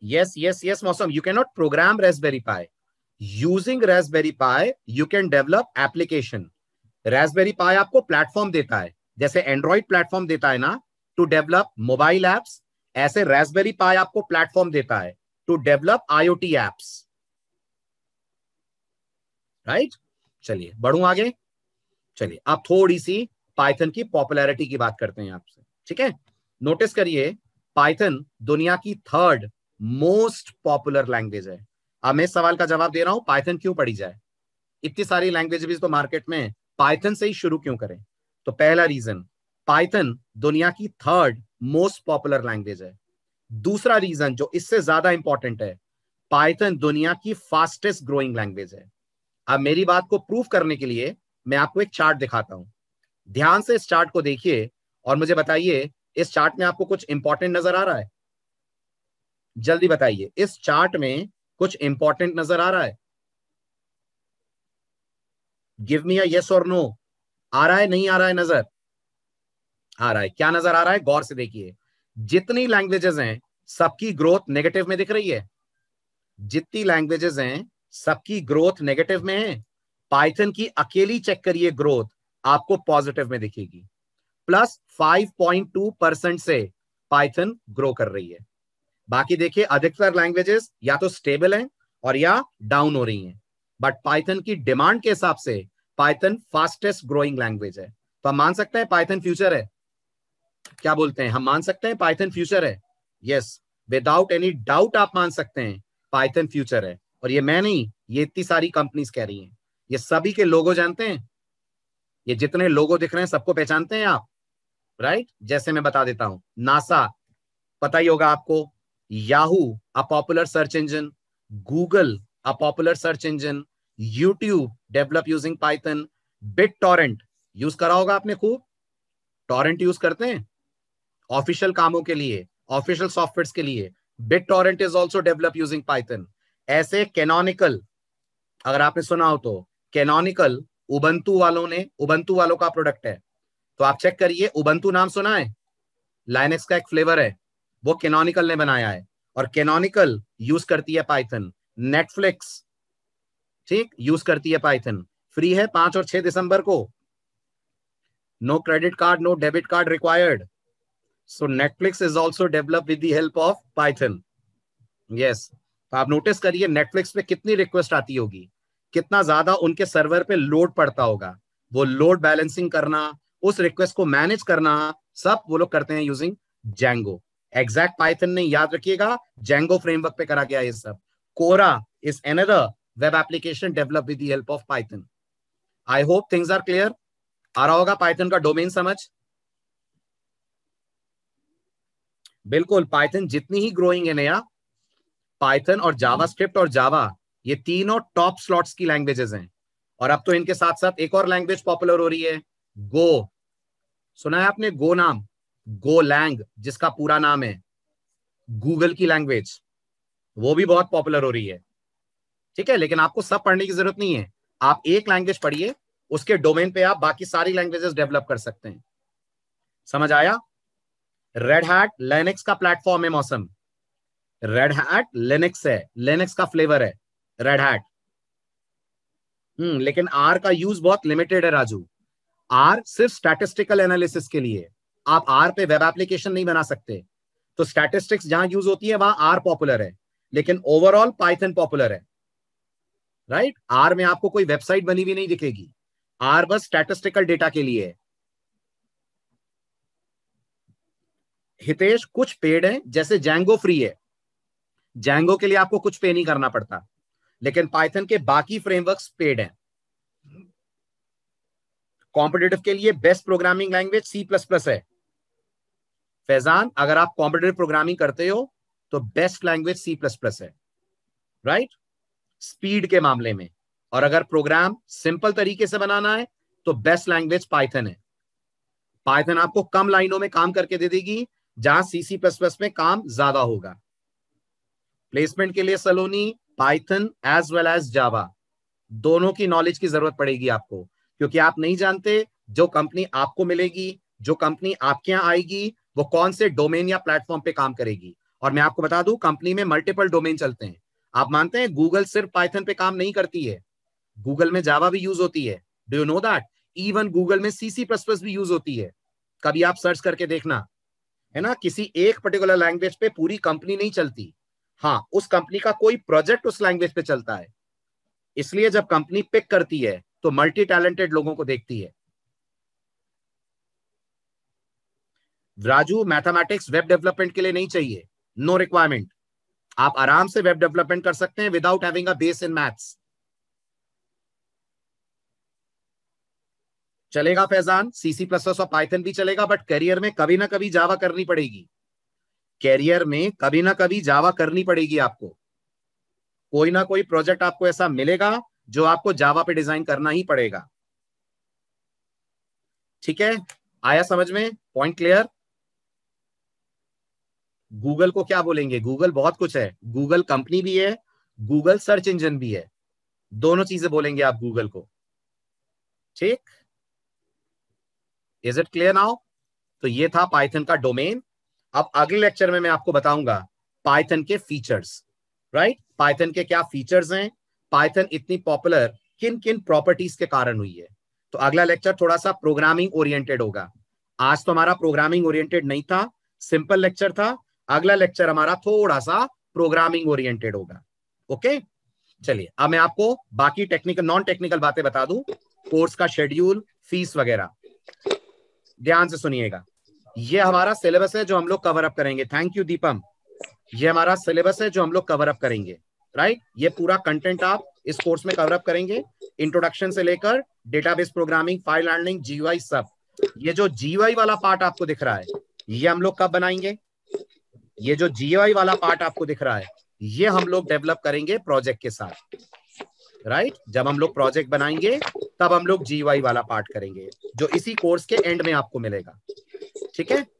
Yes, yes, yes, Mosam. You cannot program Raspberry Pi. Using Raspberry Pi, you can develop application. Raspberry Pi आपको platform देता है जैसे Android platform देता है ना to develop mobile apps. ऐसे Raspberry Pi आपको platform देता है to develop IoT apps. Right right? चलिए बढ़ू आगे चलिए आप थोड़ी सी पाइथन की पॉपुलैरिटी की बात करते हैं आपसे ठीक है नोटिस करिए पाइथन दुनिया की थर्ड मोस्ट पॉपुलर लैंग्वेज है अब मैं सवाल का जवाब दे रहा हूं पाइथन क्यों पढ़ी जाए इतनी सारी लैंग्वेज तो मार्केट में पाइथन से ही शुरू क्यों करें तो पहला रीजन पाइथन दुनिया की थर्ड मोस्ट पॉपुलर लैंग्वेज है दूसरा रीजन जो इससे ज्यादा इंपॉर्टेंट है पाइथन दुनिया की फास्टेस्ट ग्रोइंग लैंग्वेज है अब मेरी बात को प्रूव करने के लिए मैं आपको एक चार्ट दिखाता हूं ध्यान से इस चार्ट को देखिए और मुझे बताइए इस चार्ट में आपको कुछ इंपॉर्टेंट नजर आ रहा है जल्दी बताइए इस चार्ट में कुछ इंपॉर्टेंट नजर आ रहा है गिव मी यस और नो आ रहा है नहीं आ रहा है नजर आ रहा है क्या नजर आ रहा है गौर से देखिए जितनी लैंग्वेजेस हैं सबकी ग्रोथ नेगेटिव में दिख रही है जितनी लैंग्वेजेस हैं सबकी ग्रोथ नेगेटिव में है पाइथन की अकेली चेक करिए ग्रोथ आपको पॉजिटिव में दिखेगी प्लस 5.2 परसेंट से पाइथन ग्रो कर रही है बाकी देखिए अधिकतर लैंग्वेजेस या तो स्टेबल हैं और या डाउन हो रही हैं बट पाइथन की डिमांड के हिसाब से पाइथन फास्टेस्ट ग्रोइंग लैंग्वेज है तो हम मान सकते हैं पाइथन फ्यूचर है क्या बोलते हैं हम मान सकते हैं पाइथन फ्यूचर है यस विदाउट एनी डाउट आप मान सकते हैं पाइथन फ्यूचर है और ये मैं नहीं ये इतनी सारी कंपनीज कह रही हैं ये सभी के लोगो जानते हैं ये जितने लोगो दिख रहे हैं सबको पहचानते हैं आप राइट जैसे मैं बता देता हूं नासा पता ही होगा आपको Yahoo a popular search engine Google a popular search engine YouTube develop using Python BitTorrent use करा होगा आपने खूब टॉरेंट यूज करते हैं ऑफिशियल कामों के लिए ऑफिशियल सॉफ्टवेयर के लिए BitTorrent is also develop using Python ऐसे कैनोनिकल अगर आपने सुना हो तो कैनोनिकल उबंतु वालों ने उबंतु वालों का प्रोडक्ट है तो आप चेक करिए उबंतु नाम सुना है लाइनेक्स का एक फ्लेवर है वो केनोनिकल ने बनाया है और केनोनिकल यूज करती है पाइथन नेटफ्लिक्स ठीक यूज करती है पाइथन फ्री है पांच और छह दिसंबर को no credit card no debit card required so Netflix is also develop with the help of Python yes तो आप नोटिस करिए नेटफ्लिक्स पे कितनी रिक्वेस्ट आती होगी कितना ज्यादा उनके सर्वर पे लोड पड़ता होगा वो लोड बैलेंसिंग करना उस रिक्वेस्ट को मैनेज करना सब वो लोग करते हैं यूजिंग जेंगो एग्जैक्ट पाइथन नहीं याद रखिएगा जेंगो फ्रेमवर्क पे करा गया ये सब Quora is another web application develop with the help of Python I hope things are clear आ रहा होगा पाइथन का डोमेन समझ बिल्कुल पाइथन जितनी ही ग्रोइंग है नया पाइथन और जावा स्क्रिप्ट और जावा ये तीनों टॉप स्लॉट्स की लैंग्वेजेस हैं और अब तो इनके साथ साथ एक और लैंग्वेज पॉपुलर हो रही है गो सुना है आपने गो नाम गो लैंग जिसका पूरा नाम है गूगल की लैंग्वेज वो भी बहुत पॉपुलर हो रही है ठीक है लेकिन आपको सब पढ़ने की जरूरत नहीं है आप एक लैंग्वेज पढ़िए उसके डोमेन पे आप बाकी सारी लैंग्वेजेस डेवलप कर सकते हैं समझ आया रेड हैट लेनेक्स का प्लेटफॉर्म है मौसम रेड हैट लेनेक्स है लेनेक्स का फ्लेवर है रेड हैट हम्म लेकिन आर का यूज बहुत लिमिटेड है राजू आर सिर्फ स्टैटिस्टिकल एनालिसिस के लिए आप आर पे वेब एप्लीकेशन नहीं बना सकते तो स्टैटिस्टिक्स जहां यूज होती है वहां आर पॉपुलर है लेकिन ओवरऑल पाइथन पॉपुलर है राइट right? आर में आपको कोई वेबसाइट बनी हुई नहीं दिखेगी आर बस स्टैटिस्टिकल डेटा के लिए है हितेश कुछ पेड है जैसे जैंगो फ्री है जैंगो के लिए आपको कुछ पे नहीं करना पड़ता लेकिन पाइथन के बाकी फ्रेमवर्क्स पेड हैं कॉम्पिटेटिव के लिए best programming language C plus plus है फैजान अगर आप कॉम्पिटेटिव प्रोग्रामिंग करते हो तो best language C plus plus है राइट right? स्पीड के मामले में और अगर प्रोग्राम सिंपल तरीके से बनाना है तो बेस्ट लैंग्वेज पाइथन है पाइथन आपको कम लाइनों में काम करके दे देगी जहां सी सी प्लस प्लस में काम ज्यादा होगा प्लेसमेंट के लिए Saloni Python as well as Java दोनों की नॉलेज की जरूरत पड़ेगी आपको क्योंकि आप नहीं जानते जो कंपनी आपको मिलेगी जो कंपनी आपके यहाँ आएगी वो कौन से डोमेन या प्लेटफॉर्म पे काम करेगी और मैं आपको बता दू कंपनी में मल्टीपल डोमेन चलते हैं आप मानते हैं गूगल सिर्फ पाइथन पे काम नहीं करती है गूगल में जावा भी यूज होती है do you know that even Google में सीसी प्लस प्लस भी यूज होती है कभी आप सर्च करके देखना है ना किसी एक पर्टिकुलर लैंग्वेज पे पूरी कंपनी नहीं चलती हाँ उस कंपनी का कोई प्रोजेक्ट उस लैंग्वेज पे चलता है इसलिए जब कंपनी पिक करती है तो मल्टी टैलेंटेड लोगों को देखती है राजू मैथमेटिक्स वेब डेवलपमेंट के लिए नहीं चाहिए नो no रिक्वायरमेंट आप आराम से वेब डेवलपमेंट कर सकते हैं without having a base in maths चलेगा फैजान सीसी प्लस प्लस और पाइथन भी चलेगा बट करियर में कभी ना कभी जावा करनी पड़ेगी कैरियर में कभी ना कभी जावा करनी पड़ेगी आपको कोई ना कोई प्रोजेक्ट आपको ऐसा मिलेगा जो आपको जावा पे डिजाइन करना ही पड़ेगा ठीक है आया समझ में पॉइंट क्लियर गूगल को क्या बोलेंगे गूगल बहुत कुछ है गूगल कंपनी भी है गूगल सर्च इंजन भी है दोनों चीजें बोलेंगे आप गूगल को ठीक इज इट क्लियर नाउ तो ये था पाइथन का डोमेन अब अगले लेक्चर में मैं आपको बताऊंगा पाइथन के फीचर्स राइट पाइथन के क्या फीचर्स हैं पाइथन इतनी पॉपुलर किन किन प्रॉपर्टीज के कारण हुई है तो अगला लेक्चर थोड़ा सा प्रोग्रामिंग ओरिएंटेड होगा आज तो हमारा प्रोग्रामिंग ओरिएंटेड नहीं था सिंपल लेक्चर था अगला लेक्चर हमारा थोड़ा सा प्रोग्रामिंग ओरिएंटेड होगा ओके चलिए अब मैं आपको बाकी टेक्निकल नॉन टेक्निकल बातें बता दू कोर्स का शेड्यूल फीस वगैरह ध्यान से सुनिएगा ये हमारा सिलेबस है जो हम लोग कवर अप करेंगे थैंक यू दीपम ये हमारा सिलेबस है जो हम लोग कवर अप करेंगे राइट ये पूरा कंटेंट आप इस कोर्स में कवरअप करेंगे इंट्रोडक्शन से लेकर डेटाबेस प्रोग्रामिंग फाइल हैंडलिंग जीवाई सब ये जो जीवाई वाला पार्ट आपको दिख रहा है ये हम लोग कब बनाएंगे ये जो जीवाई वाला पार्ट आपको दिख रहा है ये हम लोग डेवलप करेंगे प्रोजेक्ट के साथ राइट right? जब हम लोग प्रोजेक्ट बनाएंगे तब हम लोग जीवाई वाला पार्ट करेंगे जो इसी कोर्स के एंड में आपको मिलेगा ठीक है